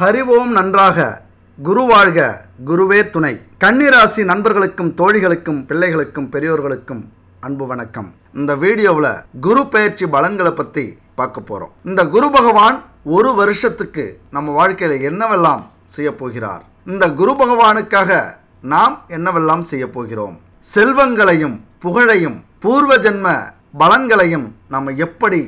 ஹரிவோம் நன்றாக குரு வாழ்க குருவே துணை கன்னிராசி நண்பர்களுக்கும் தோழிகளுக்கும் பிள்ளைகளுக்கும் பெரியோர்களுக்கும் அன்பு வணக்கம் இந்த வீடியோவில் குரு பயிற்சி பலன்களை பற்றி பார்க்க போகிறோம் இந்த குரு பகவான் ஒரு வருஷத்துக்கு நம்ம வாழ்க்கையில் என்னவெல்லாம் செய்யப்போகிறார் இந்த குரு பகவானுக்காக நாம் என்னவெல்லாம் செய்யப்போகிறோம் செல்வங்களையும் புகழையும் பூர்வ ஜென்ம பலன்களையும் நம்ம எப்படி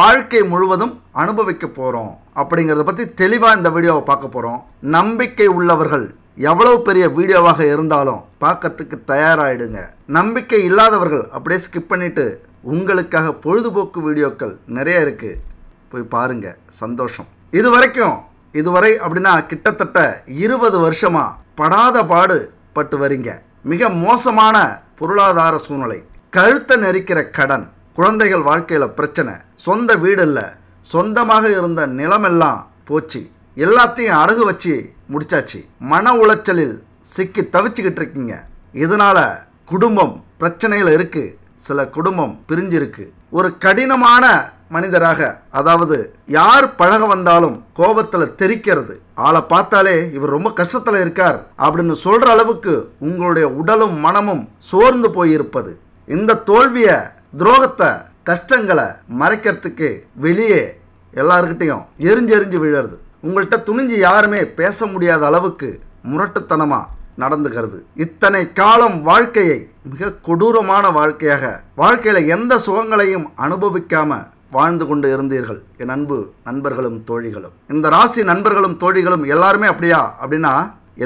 வாழ்க்கை முழுவதும் அனுபவிக்க போகிறோம் அப்படிங்கிறத பற்றி தெளிவாக இந்த வீடியோவை பார்க்க போகிறோம் நம்பிக்கை உள்ளவர்கள் எவ்வளவு பெரிய வீடியோவாக இருந்தாலும் பார்க்கறதுக்கு தயாராகிடுங்க நம்பிக்கை இல்லாதவர்கள் அப்படியே ஸ்கிப் பண்ணிவிட்டு உங்களுக்காக பொழுதுபோக்கு வீடியோக்கள் நிறைய இருக்குது போய் பாருங்கள் சந்தோஷம் இது வரைக்கும் இதுவரை அப்படின்னா கிட்டத்தட்ட இருபது வருஷமாக படாத பாடு பட்டு வரீங்க மிக மோசமான பொருளாதார சூழ்நிலை கழுத்தை நெரிக்கிற கடன் குழந்தைகள் வாழ்க்கையில் பிரச்சனை சொந்த வீடு இல்லை சொந்தமாக இருந்த நிலமெல்லாம் போச்சு எல்லாத்தையும் அடகு வச்சு முடிச்சாச்சு மன உளைச்சலில் சிக்கி தவிச்சுக்கிட்டு இருக்கீங்க இதனால் குடும்பம் பிரச்சனையில் இருக்குது சில குடும்பம் பிரிஞ்சிருக்கு ஒரு கடினமான மனிதராக அதாவது யார் பழக வந்தாலும் கோபத்தில் தெரிக்கிறது ஆளை பார்த்தாலே இவர் ரொம்ப கஷ்டத்தில் இருக்கார் அப்படின்னு சொல்கிற அளவுக்கு உங்களுடைய உடலும் மனமும் சோர்ந்து போயிருப்பது இந்த தோல்வியை துரோகத்தை கஷ்டங்களை மறைக்கிறதுக்கு வெளியே எல்லாருக்கிட்டேயும் எரிஞ்சு எரிஞ்சு உங்கள்கிட்ட துணிஞ்சு யாருமே பேச முடியாத அளவுக்கு முரட்டுத்தனமாக நடந்துகிறது இத்தனை காலம் வாழ்க்கையை மிக கொடூரமான வாழ்க்கையாக வாழ்க்கையில் எந்த சுகங்களையும் அனுபவிக்காம வாழ்ந்து கொண்டு இருந்தீர்கள் என் அன்பு நண்பர்களும் தோழிகளும் இந்த ராசி நண்பர்களும் தோழிகளும் எல்லாருமே அப்படியா அப்படின்னா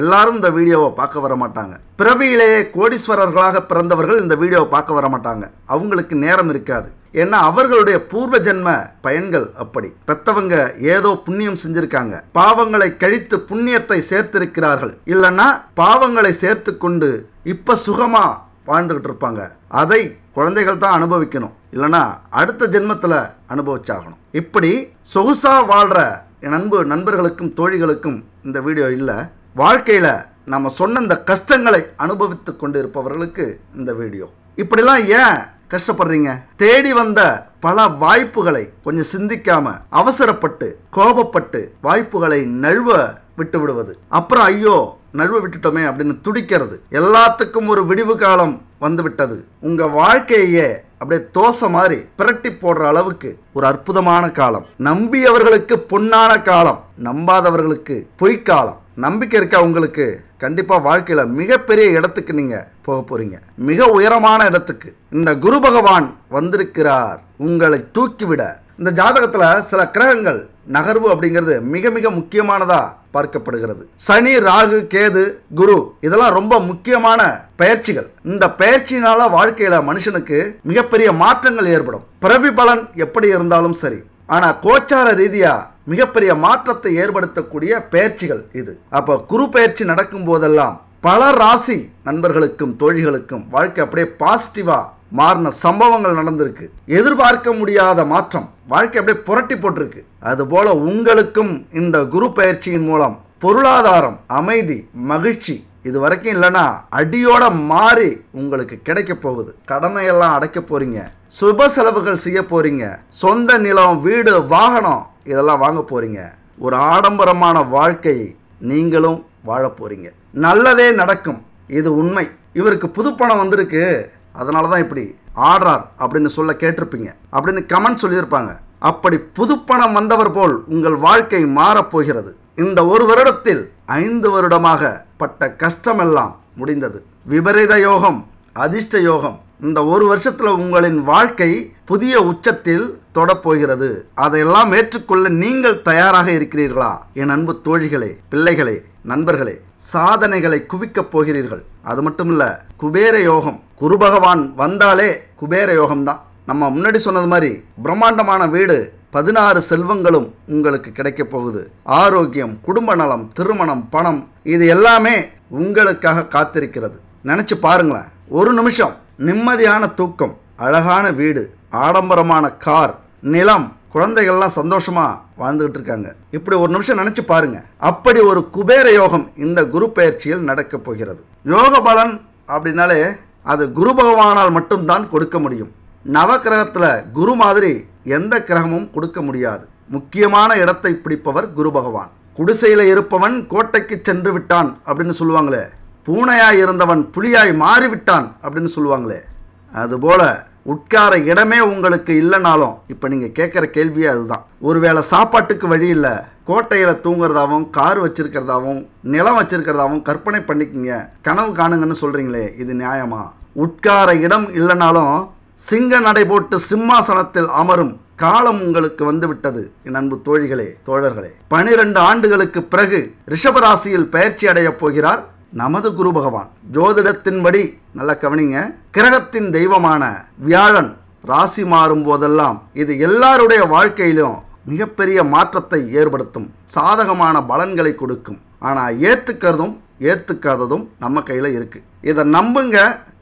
எல்லாரும் இந்த வீடியோவை பார்க்க வர மாட்டாங்க பிறவியிலேயே கோடீஸ்வரர்களாக பிறந்தவர்கள் இந்த வீடியோவை பார்க்க வர மாட்டாங்க அவங்களுக்கு நேரம் இருக்காது ஏன்னா அவர்களுடைய பூர்வ ஜென்ம பயன்கள் அப்படி பெத்தவங்க ஏதோ புண்ணியம் செஞ்சிருக்காங்க பாவங்களை கழித்து புண்ணியத்தை சேர்த்திருக்கிறார்கள் இல்லைன்னா பாவங்களை சேர்த்து கொண்டு இப்போ சுகமா வாழ்ந்துக்கிட்டு இருப்பாங்க அதை குழந்தைகள் தான் அனுபவிக்கணும் இல்லைன்னா அடுத்த ஜென்மத்தில் அனுபவிச்சாகணும் இப்படி சொகுசாக வாழ்கிற என் அன்பு நண்பர்களுக்கும் தோழிகளுக்கும் இந்த வீடியோ இல்லை வாழ்க்கையில் நம்ம சொன்ன இந்த கஷ்டங்களை அனுபவித்து கொண்டு இருப்பவர்களுக்கு இந்த வீடியோ இப்படிலாம் ஏன் கஷ்டப்படுறீங்க தேடி வந்த பல வாய்ப்புகளை கொஞ்சம் சிந்திக்காம அவசரப்பட்டு கோபப்பட்டு வாய்ப்புகளை நழுவ விட்டு விடுவது அப்புறம் ஐயோ நழுவ விட்டுட்டோமே அப்படின்னு துடிக்கிறது எல்லாத்துக்கும் ஒரு விடிவு காலம் வந்துவிட்டது உங்க வாழ்க்கையே அப்படியே தோசை மாதிரி பிரட்டி போடுற அளவுக்கு ஒரு அற்புதமான காலம் நம்பியவர்களுக்கு பொன்னான காலம் நம்பாதவர்களுக்கு பொய்க்காலம் நம்பிக்கை இருக்கா உங்களுக்கு கண்டிப்பாக வாழ்க்கையில் மிகப்பெரிய இடத்துக்கு நீங்கள் போக போகிறீங்க மிக உயரமான இடத்துக்கு இந்த குரு பகவான் வந்திருக்கிறார் உங்களை தூக்கிவிட இந்த ஜாதகத்தில் சில கிரகங்கள் நகர்வு அப்படிங்கிறது மிக மிக முக்கியமானதா பார்க்கப்படுகிறது சனி ராகு கேது குரு இதெல்லாம் ரொம்ப முக்கியமான பயிற்சிகள் இந்த பயிற்சியினால வாழ்க்கையில மனுஷனுக்கு மிகப்பெரிய மாற்றங்கள் ஏற்படும் பிறவி பலன் எப்படி இருந்தாலும் சரி ஆனால் கோச்சார ரீதியாக மிகப்பெரிய மாற்றத்தை ஏற்படுத்தக்கூடிய பயிற்சிகள் இது அப்போ குரு பயிற்சி நடக்கும் போதெல்லாம் பல ராசி நண்பர்களுக்கும் தோழிகளுக்கும் வாழ்க்கை அப்படியே பாசிட்டிவாக மாறின சம்பவங்கள் நடந்திருக்கு எதிர்பார்க்க முடியாத மாற்றம் வாழ்க்கை அப்படியே புரட்டி போட்டிருக்கு அதுபோல உங்களுக்கும் இந்த குரு பயிற்சியின் மூலம் பொருளாதாரம் அமைதி மகிழ்ச்சி இது வரைக்கும் இல்லைன்னா அடியோட மாறி உங்களுக்கு கிடைக்க போகுது கடமையெல்லாம் எல்லாம் அடைக்க போகிறீங்க சுப செலவுகள் செய்ய போகிறீங்க சொந்த நிலம் வீடு வாகனம் இதெல்லாம் வாங்க போகிறீங்க ஒரு ஆடம்பரமான வாழ்க்கை நீங்களும் வாழ போறீங்க நல்லதே நடக்கும் இது உண்மை இவருக்கு புதுப்பணம் வந்திருக்கு அதனால தான் இப்படி ஆடுறார் அப்படின்னு சொல்ல கேட்டிருப்பீங்க அப்படின்னு கமெண்ட் சொல்லியிருப்பாங்க அப்படி புதுப்பணம் வந்தவர் போல் உங்கள் வாழ்க்கை மாறப்போகிறது இந்த ஒரு வருடத்தில் ஐந்து வருடமாக பட்ட கஷ்டமெல்லாம் முடிந்தது விபரீத யோகம் அதிர்ஷ்ட யோகம் இந்த ஒரு வருஷத்தில் உங்களின் வாழ்க்கை புதிய உச்சத்தில் தொடப்போகிறது அதையெல்லாம் ஏற்றுக்கொள்ள நீங்கள் தயாராக இருக்கிறீர்களா என் அன்பு தோழிகளே பிள்ளைகளே நண்பர்களே சாதனைகளை குவிக்கப் போகிறீர்கள் அது மட்டும் இல்லை குபேர யோகம் குரு பகவான் வந்தாலே குபேர யோகம் தான் நம்ம முன்னாடி சொன்னது மாதிரி பிரம்மாண்டமான வீடு பதினாறு செல்வங்களும் உங்களுக்கு கிடைக்கப் போகுது ஆரோக்கியம் குடும்ப நலம் திருமணம் பணம் இது எல்லாமே உங்களுக்காக காத்திருக்கிறது நினச்சி பாருங்களேன் ஒரு நிமிஷம் நிம்மதியான தூக்கம் அழகான வீடு ஆடம்பரமான கார் நிலம் குழந்தைகள்லாம் சந்தோஷமாக வாழ்ந்துகிட்டு இருக்காங்க இப்படி ஒரு நிமிஷம் நினச்சி பாருங்க அப்படி ஒரு குபேர யோகம் இந்த குரு பயிற்சியில் நடக்கப் போகிறது யோக பலன் அப்படின்னாலே அது குரு பகவானால் மட்டும்தான் கொடுக்க முடியும் நவக்கிரகத்தில் குரு மாதிரி எந்த கிரகமும் கொடுக்க முடியாது முக்கியமான இடத்தை பிடிப்பவர் குரு பகவான் குடிசையில் இருப்பவன் கோட்டைக்கு சென்று விட்டான் அப்படின்னு சொல்லுவாங்களே பூனையாய் இருந்தவன் புலியாய் மாறிவிட்டான் அப்படின்னு சொல்லுவாங்களே அதுபோல் உட்கார இடமே உங்களுக்கு இல்லைனாலும் இப்போ நீங்கள் கேட்குற கேள்வியே அதுதான் ஒருவேளை சாப்பாட்டுக்கு வழி இல்லை கோட்டையில் தூங்குறதாகவும் கார் வச்சிருக்கிறதாவும் நிலம் வச்சிருக்கிறதாவும் கற்பனை பண்ணிக்கிங்க கனவு காணுங்கன்னு சொல்கிறீங்களே இது நியாயமா உட்கார இடம் இல்லைனாலும் சிங்க நடை போட்டு சிம்மாசனத்தில் அமரும் காலம் உங்களுக்கு வந்துவிட்டது என் அன்பு தோழிகளே தோழர்களே பனிரெண்டு ஆண்டுகளுக்கு பிறகு ரிஷபராசியில் பயிற்சி அடையப் போகிறார் நமது குரு பகவான் ஜோதிடத்தின்படி நல்லா கவனிங்க கிரகத்தின் தெய்வமான வியாழன் ராசி மாறும் போதெல்லாம் இது எல்லாருடைய வாழ்க்கையிலும் மிகப்பெரிய மாற்றத்தை ஏற்படுத்தும் சாதகமான பலன்களை கொடுக்கும் ஆனால் ஏற்றுக்கிறதும் ஏற்றுக்காததும் நம்ம கையில் இருக்குது இதை நம்புங்க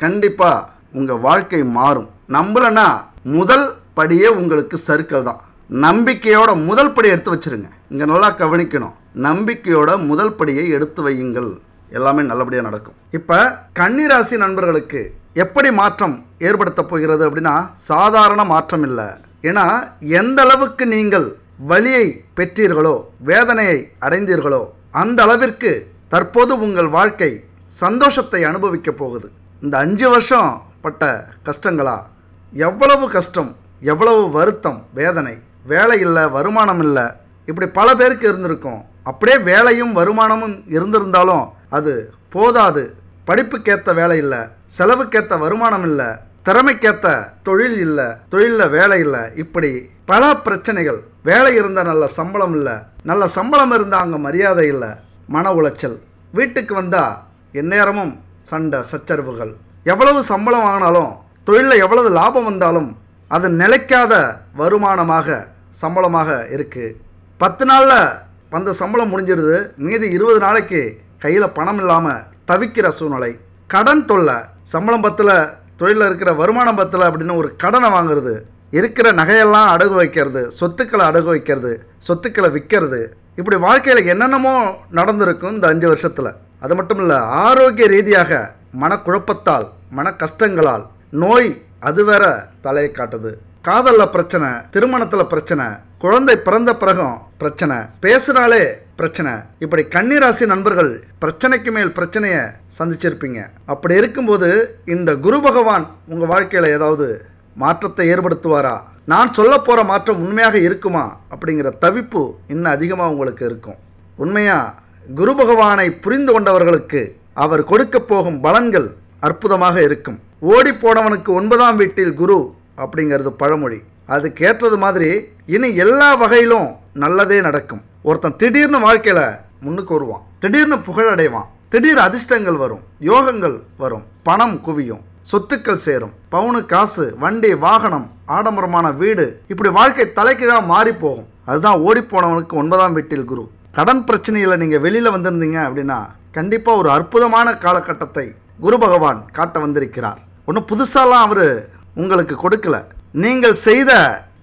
கண்டிப்பாக உங்கள் வாழ்க்கை மாறும் நம்பலைன்னா முதல் படியே உங்களுக்கு சர்க்கிள் தான் நம்பிக்கையோட முதல் படி எடுத்து வச்சுருங்க இங்கே நல்லா கவனிக்கணும் நம்பிக்கையோட முதல் படியை எடுத்து வையுங்கள் எல்லாமே நல்லபடியாக நடக்கும் இப்போ கன்னிராசி நண்பர்களுக்கு எப்படி மாற்றம் ஏற்படுத்த போகிறது அப்படின்னா சாதாரண மாற்றம் இல்லை ஏன்னா எந்த அளவுக்கு நீங்கள் வழியை பெற்றீர்களோ வேதனையை அடைந்தீர்களோ அந்த அளவிற்கு தற்போது உங்கள் வாழ்க்கை சந்தோஷத்தை அனுபவிக்க போகுது இந்த அஞ்சு வருஷம் பட்ட கஷ்டங்களா எவ்வளவு கஷ்டம் எவ்வளவு வருத்தம் வேதனை வேலை இல்லை வருமானம் இல்லை இப்படி பல பேருக்கு இருந்திருக்கும் அப்படியே வேலையும் வருமானமும் இருந்திருந்தாலும் அது போதாது படிப்புக்கேற்ற வேலை இல்லை செலவுக்கேற்ற வருமானம் இல்லை திறமைக்கேற்ற தொழில் இல்லை தொழிலில் வேலை இல்லை இப்படி பல பிரச்சனைகள் வேலை இருந்தால் நல்ல சம்பளம் இல்லை நல்ல சம்பளம் இருந்தால் அங்கே மரியாதை இல்லை மன உளைச்சல் வீட்டுக்கு வந்தால் எந்நேரமும் சண்டை சச்சரவுகள் எவ்வளவு சம்பளம் வாங்கினாலும் தொழிலில் எவ்வளவு லாபம் வந்தாலும் அது நிலைக்காத வருமானமாக சம்பளமாக இருக்குது பத்து நாளில் வந்த சம்பளம் முடிஞ்சிருது மீதி இருபது நாளைக்கு கையில் பணம் இல்லாமல் தவிக்கிற சூழ்நிலை கடன் தொல்லை சம்பளம் பத்தில் தொழிலில் இருக்கிற வருமானம் பத்தில் அப்படின்னு ஒரு கடனை வாங்குறது இருக்கிற நகையெல்லாம் அடகு வைக்கிறது சொத்துக்களை அடகு வைக்கிறது சொத்துக்களை விற்கிறது இப்படி வாழ்க்கையில் என்னென்னமோ நடந்திருக்கும் இந்த அஞ்சு வருஷத்தில் அது மட்டும் இல்லை ஆரோக்கிய ரீதியாக மனக்குழப்பத்தால் மன கஷ்டங்களால் நோய் அது வேற தலையை காட்டுது காதலில் பிரச்சனை திருமணத்தில் பிரச்சனை குழந்தை பிறந்த பிறகும் பிரச்சனை பேசுனாலே பிரச்சனை இப்படி கன்னிராசி நண்பர்கள் பிரச்சனைக்கு மேல் பிரச்சனையை சந்திச்சிருப்பீங்க அப்படி இருக்கும்போது இந்த குரு பகவான் உங்கள் வாழ்க்கையில் ஏதாவது மாற்றத்தை ஏற்படுத்துவாரா நான் சொல்ல போகிற மாற்றம் உண்மையாக இருக்குமா அப்படிங்கிற தவிப்பு இன்னும் அதிகமாக உங்களுக்கு இருக்கும் உண்மையாக குரு பகவானை புரிந்து கொண்டவர்களுக்கு அவர் கொடுக்க போகும் பலன்கள் அற்புதமாக இருக்கும் ஓடிப்போனவனுக்கு ஒன்பதாம் வீட்டில் குரு அப்படிங்கிறது பழமொழி கேட்டது மாதிரி இனி எல்லா வகையிலும் நல்லதே நடக்கும் ஒருத்தன் திடீர்னு வாழ்க்கையில் முன்னுக்கு வருவான் திடீர்னு புகழ் அடைவான் திடீர் அதிர்ஷ்டங்கள் வரும் யோகங்கள் வரும் பணம் குவியும் சொத்துக்கள் சேரும் பவுனு காசு வண்டி வாகனம் ஆடம்பரமான வீடு இப்படி வாழ்க்கை தலைக்கீழாக மாறி போகும் அதுதான் ஓடிப்போனவனுக்கு ஒன்பதாம் வீட்டில் குரு கடன் பிரச்சனையில் நீங்கள் வெளியில் வந்திருந்தீங்க அப்படின்னா கண்டிப்பாக ஒரு அற்புதமான காலகட்டத்தை குரு பகவான் காட்ட வந்திருக்கிறார் ஒன்றும் புதுசாலாம் அவர் உங்களுக்கு கொடுக்கல நீங்கள் செய்த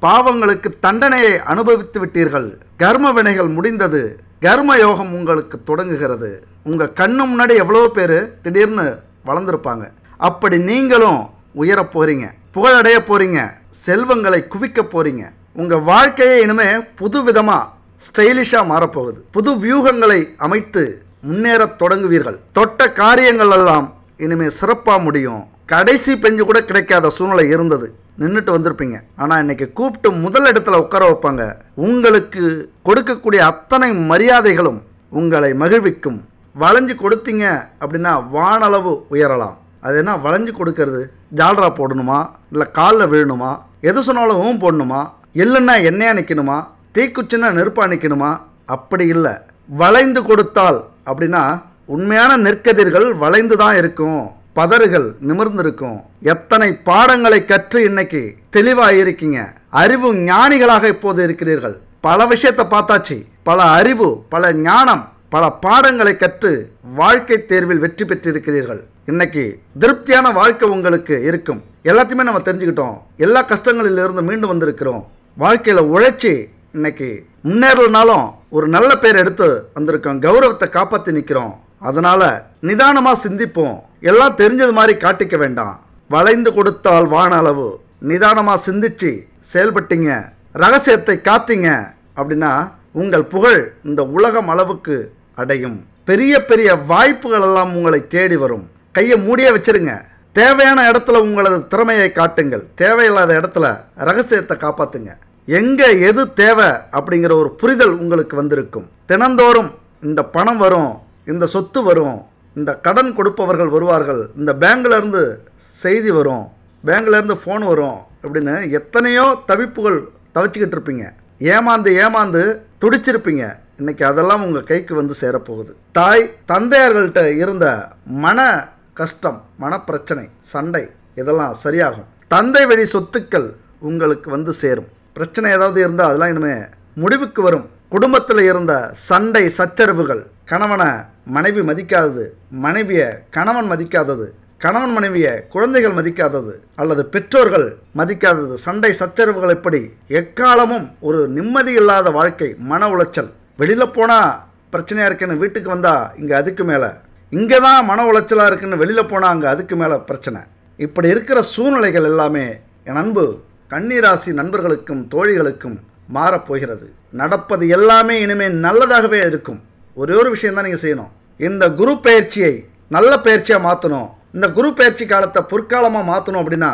பாவங்களுக்கு தண்டனையை அனுபவித்து விட்டீர்கள் கர்ம வினைகள் முடிந்தது கர்ம யோகம் உங்களுக்கு தொடங்குகிறது உங்கள் கண்ணு முன்னாடி எவ்வளோ பேர் திடீர்னு வளர்ந்துருப்பாங்க அப்படி நீங்களும் உயரப் போகிறீங்க புகழடைய போகிறீங்க செல்வங்களை குவிக்க போகிறீங்க உங்கள் வாழ்க்கையை இனிமே புது விதமாக ஸ்டைலிஷாக மாறப்போகுது புது வியூகங்களை அமைத்து முன்னேற தொடங்குவீர்கள் தொட்ட காரியங்கள் எல்லாம் இனிமேல் சிறப்பாக முடியும் கடைசி பெஞ்சு கூட கிடைக்காத சூழ்நிலை இருந்தது நின்றுட்டு வந்திருப்பீங்க ஆனால் இன்னைக்கு கூப்பிட்டு முதல் இடத்துல உட்கார வைப்பாங்க உங்களுக்கு கொடுக்கக்கூடிய அத்தனை மரியாதைகளும் உங்களை மகிழ்விக்கும் வளைஞ்சு கொடுத்தீங்க அப்படின்னா வானளவு உயரலாம் அது என்ன வளைஞ்சு கொடுக்கறது ஜால்ரா போடணுமா இல்லை காலில் விழணுமா எது சொன்னாலும் ஊம் போடணுமா இல்லைன்னா எண்ணெயாக நிற்கணுமா தீக்குச்சின்னா நெருப்பாக நிற்கணுமா அப்படி இல்லை வளைந்து கொடுத்தால் அப்படின்னா உண்மையான நெற்கதிர்கள் வளைந்து தான் இருக்கும் பதறுகள் நிமிர்ந்திருக்கும் எத்தனை பாடங்களை கற்று இன்னைக்கு தெளிவாக இருக்கீங்க அறிவு ஞானிகளாக இப்போது இருக்கிறீர்கள் பல விஷயத்தை பார்த்தாச்சு பல அறிவு பல ஞானம் பல பாடங்களை கற்று வாழ்க்கை தேர்வில் வெற்றி பெற்றிருக்கிறீர்கள் இன்னைக்கு திருப்தியான வாழ்க்கை உங்களுக்கு இருக்கும் எல்லாத்தையுமே நம்ம தெரிஞ்சுக்கிட்டோம் எல்லா கஷ்டங்களிலிருந்து மீண்டு வந்திருக்கிறோம் வாழ்க்கையில் உழைச்சி இன்னைக்கு முன்னேறலனாலும் ஒரு நல்ல பேர் எடுத்து வந்திருக்கோம் கௌரவத்தை காப்பாற்றி நிற்கிறோம் அதனால் நிதானமாக சிந்திப்போம் எல்லாம் தெரிஞ்சது மாதிரி காட்டிக்க வேண்டாம் வளைந்து கொடுத்தால் அளவு நிதானமாக சிந்திச்சு செயல்பட்டீங்க ரகசியத்தை காத்தீங்க அப்படின்னா உங்கள் புகழ் இந்த உலகம் அளவுக்கு அடையும் பெரிய பெரிய வாய்ப்புகள் எல்லாம் உங்களை தேடி வரும் கையை மூடியே வச்சிருங்க தேவையான இடத்துல உங்களது திறமையை காட்டுங்கள் தேவையில்லாத இடத்துல ரகசியத்தை காப்பாற்றுங்க எங்கே எது தேவை அப்படிங்கிற ஒரு புரிதல் உங்களுக்கு வந்திருக்கும் தினந்தோறும் இந்த பணம் வரும் இந்த சொத்து வரும் இந்த கடன் கொடுப்பவர்கள் வருவார்கள் இந்த பேங்க்லேருந்து செய்தி வரும் பேங்க்லேருந்து ஃபோன் வரும் அப்படின்னு எத்தனையோ தவிப்புகள் தவிச்சிக்கிட்டு இருப்பீங்க ஏமாந்து ஏமாந்து துடிச்சிருப்பீங்க இன்றைக்கி அதெல்லாம் உங்கள் கைக்கு வந்து சேரப்போகுது தாய் தந்தையார்கள்ட்ட இருந்த மன கஷ்டம் மனப்பிரச்சனை சண்டை இதெல்லாம் சரியாகும் தந்தை வழி சொத்துக்கள் உங்களுக்கு வந்து சேரும் பிரச்சனை ஏதாவது இருந்தால் அதெல்லாம் இனிமேல் முடிவுக்கு வரும் குடும்பத்தில் இருந்த சண்டை சச்சரவுகள் கணவனை மனைவி மதிக்காதது மனைவியை கணவன் மதிக்காதது கணவன் மனைவியை குழந்தைகள் மதிக்காதது அல்லது பெற்றோர்கள் மதிக்காதது சண்டை சச்சரவுகள் எப்படி எக்காலமும் ஒரு நிம்மதி இல்லாத வாழ்க்கை மன உளைச்சல் வெளியில் போனால் பிரச்சனையாக இருக்குன்னு வீட்டுக்கு வந்தால் இங்கே அதுக்கு மேலே இங்கே தான் மன உளைச்சலாக இருக்குன்னு வெளியில் போனால் அங்கே அதுக்கு மேலே பிரச்சனை இப்படி இருக்கிற சூழ்நிலைகள் எல்லாமே என் அன்பு கன்னிராசி நண்பர்களுக்கும் தோழிகளுக்கும் மாறப்போகிறது நடப்பது எல்லாமே இனிமேல் நல்லதாகவே இருக்கும் ஒரே ஒரு விஷயம் தான் நீங்கள் செய்யணும் இந்த குரு பயிற்சியை நல்ல பயிற்சியாக மாற்றணும் இந்த குரு பயிற்சி காலத்தை பொற்காலமாக மாற்றணும் அப்படின்னா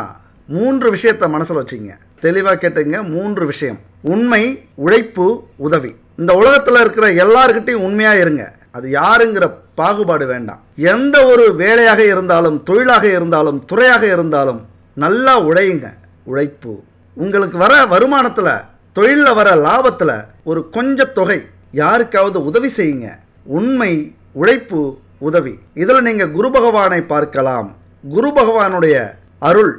மூன்று விஷயத்தை மனசில் வச்சுங்க தெளிவாக கேட்டுங்க மூன்று விஷயம் உண்மை உழைப்பு உதவி இந்த உலகத்தில் இருக்கிற எல்லாருக்கிட்டையும் உண்மையாக இருங்க அது யாருங்கிற பாகுபாடு வேண்டாம் எந்த ஒரு வேலையாக இருந்தாலும் தொழிலாக இருந்தாலும் துறையாக இருந்தாலும் நல்லா உழையுங்க உழைப்பு உங்களுக்கு வர வருமானத்தில் தொழிலில் வர லாபத்தில் ஒரு கொஞ்ச தொகை யாருக்காவது உதவி செய்யுங்க உண்மை உழைப்பு உதவி இதில் நீங்கள் குரு பகவானை பார்க்கலாம் குரு பகவானுடைய அருள்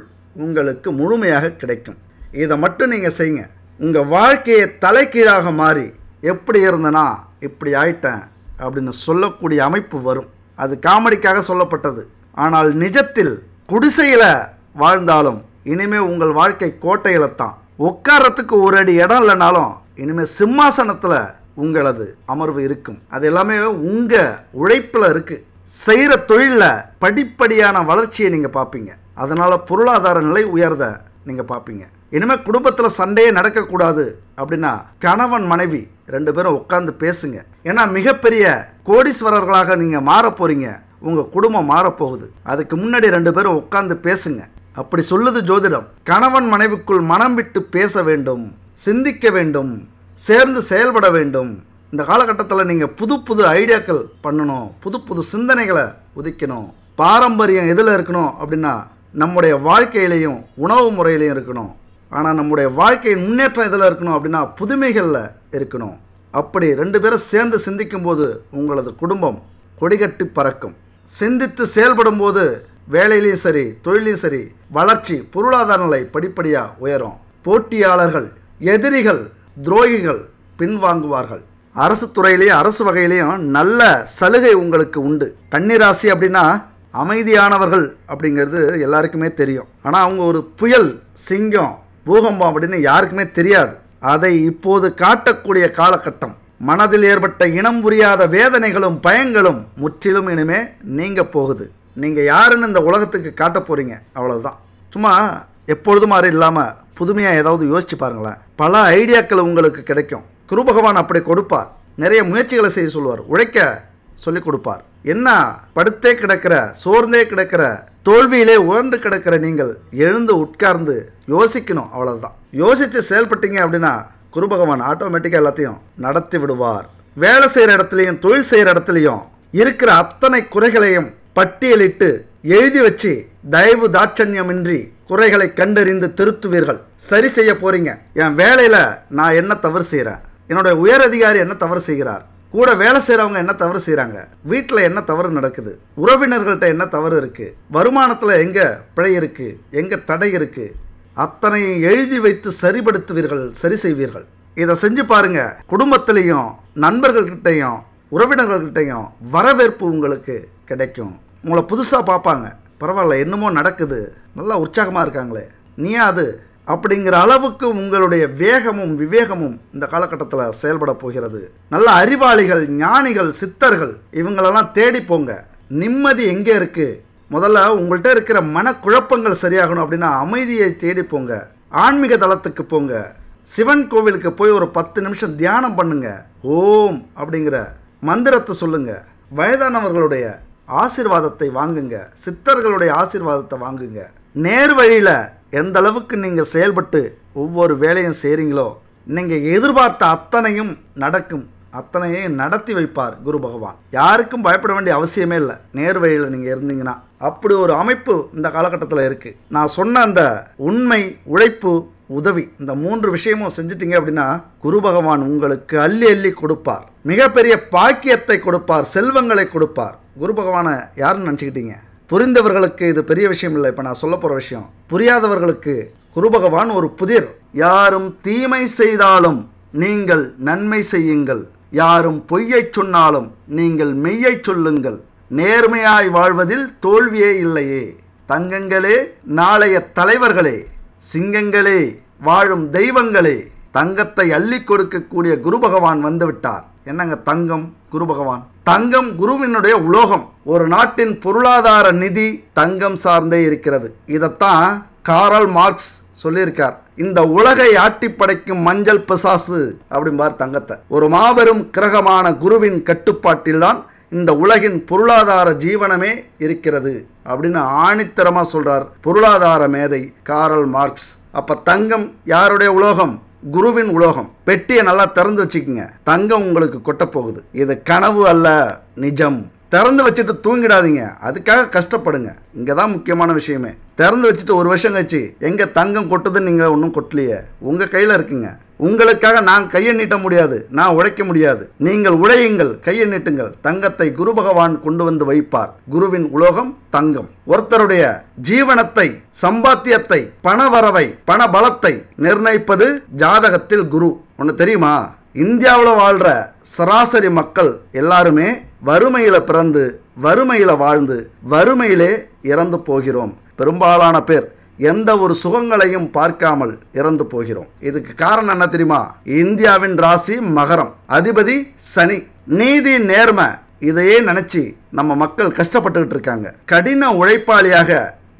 உங்களுக்கு முழுமையாக கிடைக்கும் இதை மட்டும் நீங்கள் செய்யுங்க உங்கள் வாழ்க்கையை தலைகீழாக மாறி எப்படி இருந்தனா இப்படி ஆயிட்டேன் அப்படின்னு சொல்லக்கூடிய அமைப்பு வரும் அது காமெடிக்காக சொல்லப்பட்டது ஆனால் நிஜத்தில் குடிசையில் வாழ்ந்தாலும் இனிமேல் உங்கள் வாழ்க்கை கோட்டையில் தான் உட்காரத்துக்கு ஒரு அடி இடம் இல்லைனாலும் இனிமேல் சிம்மாசனத்தில் உங்களது அமர்வு இருக்கும் அது எல்லாமே உங்கள் உழைப்பில் இருக்குது செய்கிற தொழிலில் படிப்படியான வளர்ச்சியை நீங்கள் பார்ப்பீங்க அதனால் பொருளாதார நிலை உயர்த நீங்கள் பார்ப்பீங்க இனிமேல் குடும்பத்தில் சண்டையே நடக்கக்கூடாது அப்படின்னா கணவன் மனைவி ரெண்டு பேரும் உட்காந்து பேசுங்க ஏன்னா மிகப்பெரிய கோடீஸ்வரர்களாக நீங்கள் மாற போகிறீங்க உங்கள் குடும்பம் மாறப்போகுது அதுக்கு முன்னாடி ரெண்டு பேரும் உட்காந்து பேசுங்க அப்படி சொல்லுது ஜோதிடம் கணவன் மனைவிக்குள் மனம் விட்டு பேச வேண்டும் சிந்திக்க வேண்டும் சேர்ந்து செயல்பட வேண்டும் இந்த காலகட்டத்தில் நீங்கள் புது புது ஐடியாக்கள் பண்ணணும் புது புது சிந்தனைகளை உதிக்கணும் பாரம்பரியம் எதில் இருக்கணும் அப்படின்னா நம்முடைய வாழ்க்கையிலையும் உணவு முறையிலையும் இருக்கணும் ஆனால் நம்முடைய வாழ்க்கையின் முன்னேற்றம் எதில் இருக்கணும் அப்படின்னா புதுமைகளில் இருக்கணும் அப்படி ரெண்டு பேரும் சேர்ந்து சிந்திக்கும்போது உங்களது குடும்பம் கொடிகட்டி பறக்கும் சிந்தித்து செயல்படும் போது வேலையிலையும் சரி தொழிலையும் சரி வளர்ச்சி பொருளாதார நிலை படிப்படியாக உயரும் போட்டியாளர்கள் எதிரிகள் துரோகிகள் பின்வாங்குவார்கள் அரசு துறையிலையும் அரசு வகையிலையும் நல்ல சலுகை உங்களுக்கு உண்டு கன்னிராசி அப்படின்னா அமைதியானவர்கள் அப்படிங்கிறது எல்லாருக்குமே தெரியும் ஆனால் அவங்க ஒரு புயல் சிங்கம் பூகம்பம் அப்படின்னு யாருக்குமே தெரியாது அதை இப்போது காட்டக்கூடிய காலகட்டம் மனதில் ஏற்பட்ட இனம் புரியாத வேதனைகளும் பயங்களும் முற்றிலும் இனிமே நீங்க போகுது நீங்கள் யாருன்னு இந்த உலகத்துக்கு காட்ட போகிறீங்க அவ்வளோதான் சும்மா எப்பொழுது மாதிரி இல்லாமல் புதுமையாக ஏதாவது யோசிச்சு பாருங்களேன் பல ஐடியாக்கள் உங்களுக்கு கிடைக்கும் குரு பகவான் அப்படி கொடுப்பார் நிறைய முயற்சிகளை செய்ய சொல்லுவார் உழைக்க சொல்லிக் கொடுப்பார் என்ன படுத்தே கிடக்கிற சோர்ந்தே கிடக்கிற தோல்வியிலே உயர்ந்து கிடக்கிற நீங்கள் எழுந்து உட்கார்ந்து யோசிக்கணும் அவ்வளோதான் யோசித்து செயல்பட்டீங்க அப்படின்னா குரு பகவான் ஆட்டோமேட்டிக்காக எல்லாத்தையும் நடத்தி விடுவார் வேலை செய்கிற இடத்துலையும் தொழில் செய்கிற இடத்துலையும் இருக்கிற அத்தனை குறைகளையும் பட்டியலிட்டு எழுதி வச்சு தயவு தாட்சண்யமின்றி குறைகளை கண்டறிந்து திருத்துவீர்கள் சரி செய்ய போறீங்க என் வேலையில் நான் என்ன தவறு செய்கிறேன் என்னுடைய உயர் அதிகாரி என்ன தவறு செய்கிறார் கூட வேலை செய்கிறவங்க என்ன தவறு செய்கிறாங்க வீட்டில் என்ன தவறு நடக்குது உறவினர்கள்ட்ட என்ன தவறு இருக்குது வருமானத்தில் எங்கே பிழை இருக்குது எங்கே தடை இருக்குது அத்தனையும் எழுதி வைத்து சரிபடுத்துவீர்கள் சரி செய்வீர்கள் இதை செஞ்சு பாருங்க குடும்பத்திலையும் நண்பர்கள்கிட்டையும் உறவினர்கள்கிட்டையும் வரவேற்பு உங்களுக்கு கிடைக்கும் உங்களை புதுசாக பார்ப்பாங்க பரவாயில்ல என்னமோ நடக்குது நல்லா உற்சாகமாக இருக்காங்களே நீ அது அப்படிங்கிற அளவுக்கு உங்களுடைய வேகமும் விவேகமும் இந்த காலகட்டத்தில் செயல்பட போகிறது நல்ல அறிவாளிகள் ஞானிகள் சித்தர்கள் இவங்களெல்லாம் தேடி போங்க நிம்மதி எங்கே இருக்குது முதல்ல உங்கள்கிட்ட இருக்கிற மனக்குழப்பங்கள் சரியாகணும் அப்படின்னா அமைதியை தேடி போங்க ஆன்மீக தளத்துக்கு போங்க சிவன் கோவிலுக்கு போய் ஒரு பத்து நிமிஷம் தியானம் பண்ணுங்க ஓம் அப்படிங்கிற மந்திரத்தை சொல்லுங்க வயதானவர்களுடைய ஆசிர்வாதத்தை வாங்குங்க சித்தர்களுடைய ஆசிர்வாதத்தை வாங்குங்க நேர் வழியில் எந்த அளவுக்கு நீங்கள் செயல்பட்டு ஒவ்வொரு வேலையும் செய்கிறீங்களோ நீங்கள் எதிர்பார்த்த அத்தனையும் நடக்கும் அத்தனையும் நடத்தி வைப்பார் குரு பகவான் யாருக்கும் பயப்பட வேண்டிய அவசியமே இல்லை நேர் வழியில் நீங்கள் இருந்தீங்கன்னா அப்படி ஒரு அமைப்பு இந்த காலகட்டத்தில் இருக்குது நான் சொன்ன அந்த உண்மை உழைப்பு உதவி இந்த மூன்று விஷயமும் செஞ்சிட்டிங்க அப்படின்னா குரு பகவான் உங்களுக்கு அள்ளி அள்ளி கொடுப்பார் மிகப்பெரிய பாக்கியத்தை கொடுப்பார் செல்வங்களை கொடுப்பார் குரு பகவானை யாருன்னு நினச்சிக்கிட்டீங்க புரிந்தவர்களுக்கு இது பெரிய விஷயம் இல்லை இப்போ நான் சொல்ல போகிற விஷயம் புரியாதவர்களுக்கு குரு பகவான் ஒரு புதிர் யாரும் தீமை செய்தாலும் நீங்கள் நன்மை செய்யுங்கள் யாரும் பொய்யை சொன்னாலும் நீங்கள் மெய்யை சொல்லுங்கள் நேர்மையாய் வாழ்வதில் தோல்வியே இல்லையே தங்கங்களே நாளைய தலைவர்களே சிங்கங்களே வாழும் தெய்வங்களே தங்கத்தை அள்ளி கொடுக்கக்கூடிய குரு பகவான் வந்துவிட்டார் என்னங்க தங்கம் குரு பகவான் தங்கம் குருவினுடைய உலோகம் ஒரு நாட்டின் பொருளாதார நிதி தங்கம் சார்ந்தே இருக்கிறது இதைத்தான் காரல் மார்க்ஸ் சொல்லியிருக்கார் இந்த உலகை ஆட்டி படைக்கும் மஞ்சள் பிசாசு அப்படிம்பார் தங்கத்தை ஒரு மாபெரும் கிரகமான குருவின் கட்டுப்பாட்டில்தான் இந்த உலகின் பொருளாதார ஜீவனமே இருக்கிறது அப்படின்னு ஆணித்தரமாக சொல்கிறார் பொருளாதார மேதை காரல் மார்க்ஸ் அப்போ தங்கம் யாருடைய உலோகம் குருவின் உலோகம் பெட்டியை நல்லா திறந்து வச்சுக்கோங்க தங்கம் உங்களுக்கு கொட்ட போகுது இது கனவு அல்ல நிஜம் திறந்து வச்சுட்டு தூங்கிடாதீங்க அதுக்காக கஷ்டப்படுங்க இங்கே தான் முக்கியமான விஷயமே திறந்து வச்சுட்டு ஒரு வருஷம் கழிச்சு எங்கே தங்கம் கொட்டுதுன்னு நீங்கள் ஒன்றும் கொட்டலையே உங்கள் கையில் இருக்குங்க உங்களுக்காக நான் கையை நீட்ட முடியாது நான் உழைக்க முடியாது நீங்கள் உழையுங்கள் கையை நீட்டுங்கள் தங்கத்தை குரு பகவான் கொண்டு வந்து வைப்பார் குருவின் உலோகம் தங்கம் ஒருத்தருடைய ஜீவனத்தை சம்பாத்தியத்தை வரவை பண பலத்தை நிர்ணயிப்பது ஜாதகத்தில் குரு ஒன்று தெரியுமா இந்தியாவில் வாழ்கிற சராசரி மக்கள் எல்லாருமே வறுமையில் பிறந்து வறுமையில் வாழ்ந்து வறுமையிலே இறந்து போகிறோம் பெரும்பாலான பேர் எந்த ஒரு சுகங்களையும் பார்க்காமல் இறந்து போகிறோம் இதுக்கு காரணம் என்ன தெரியுமா இந்தியாவின் ராசி மகரம் அதிபதி சனி நீதி நேர்மை இதையே நினச்சி நம்ம மக்கள் கஷ்டப்பட்டுக்கிட்டு இருக்காங்க கடின உழைப்பாளியாக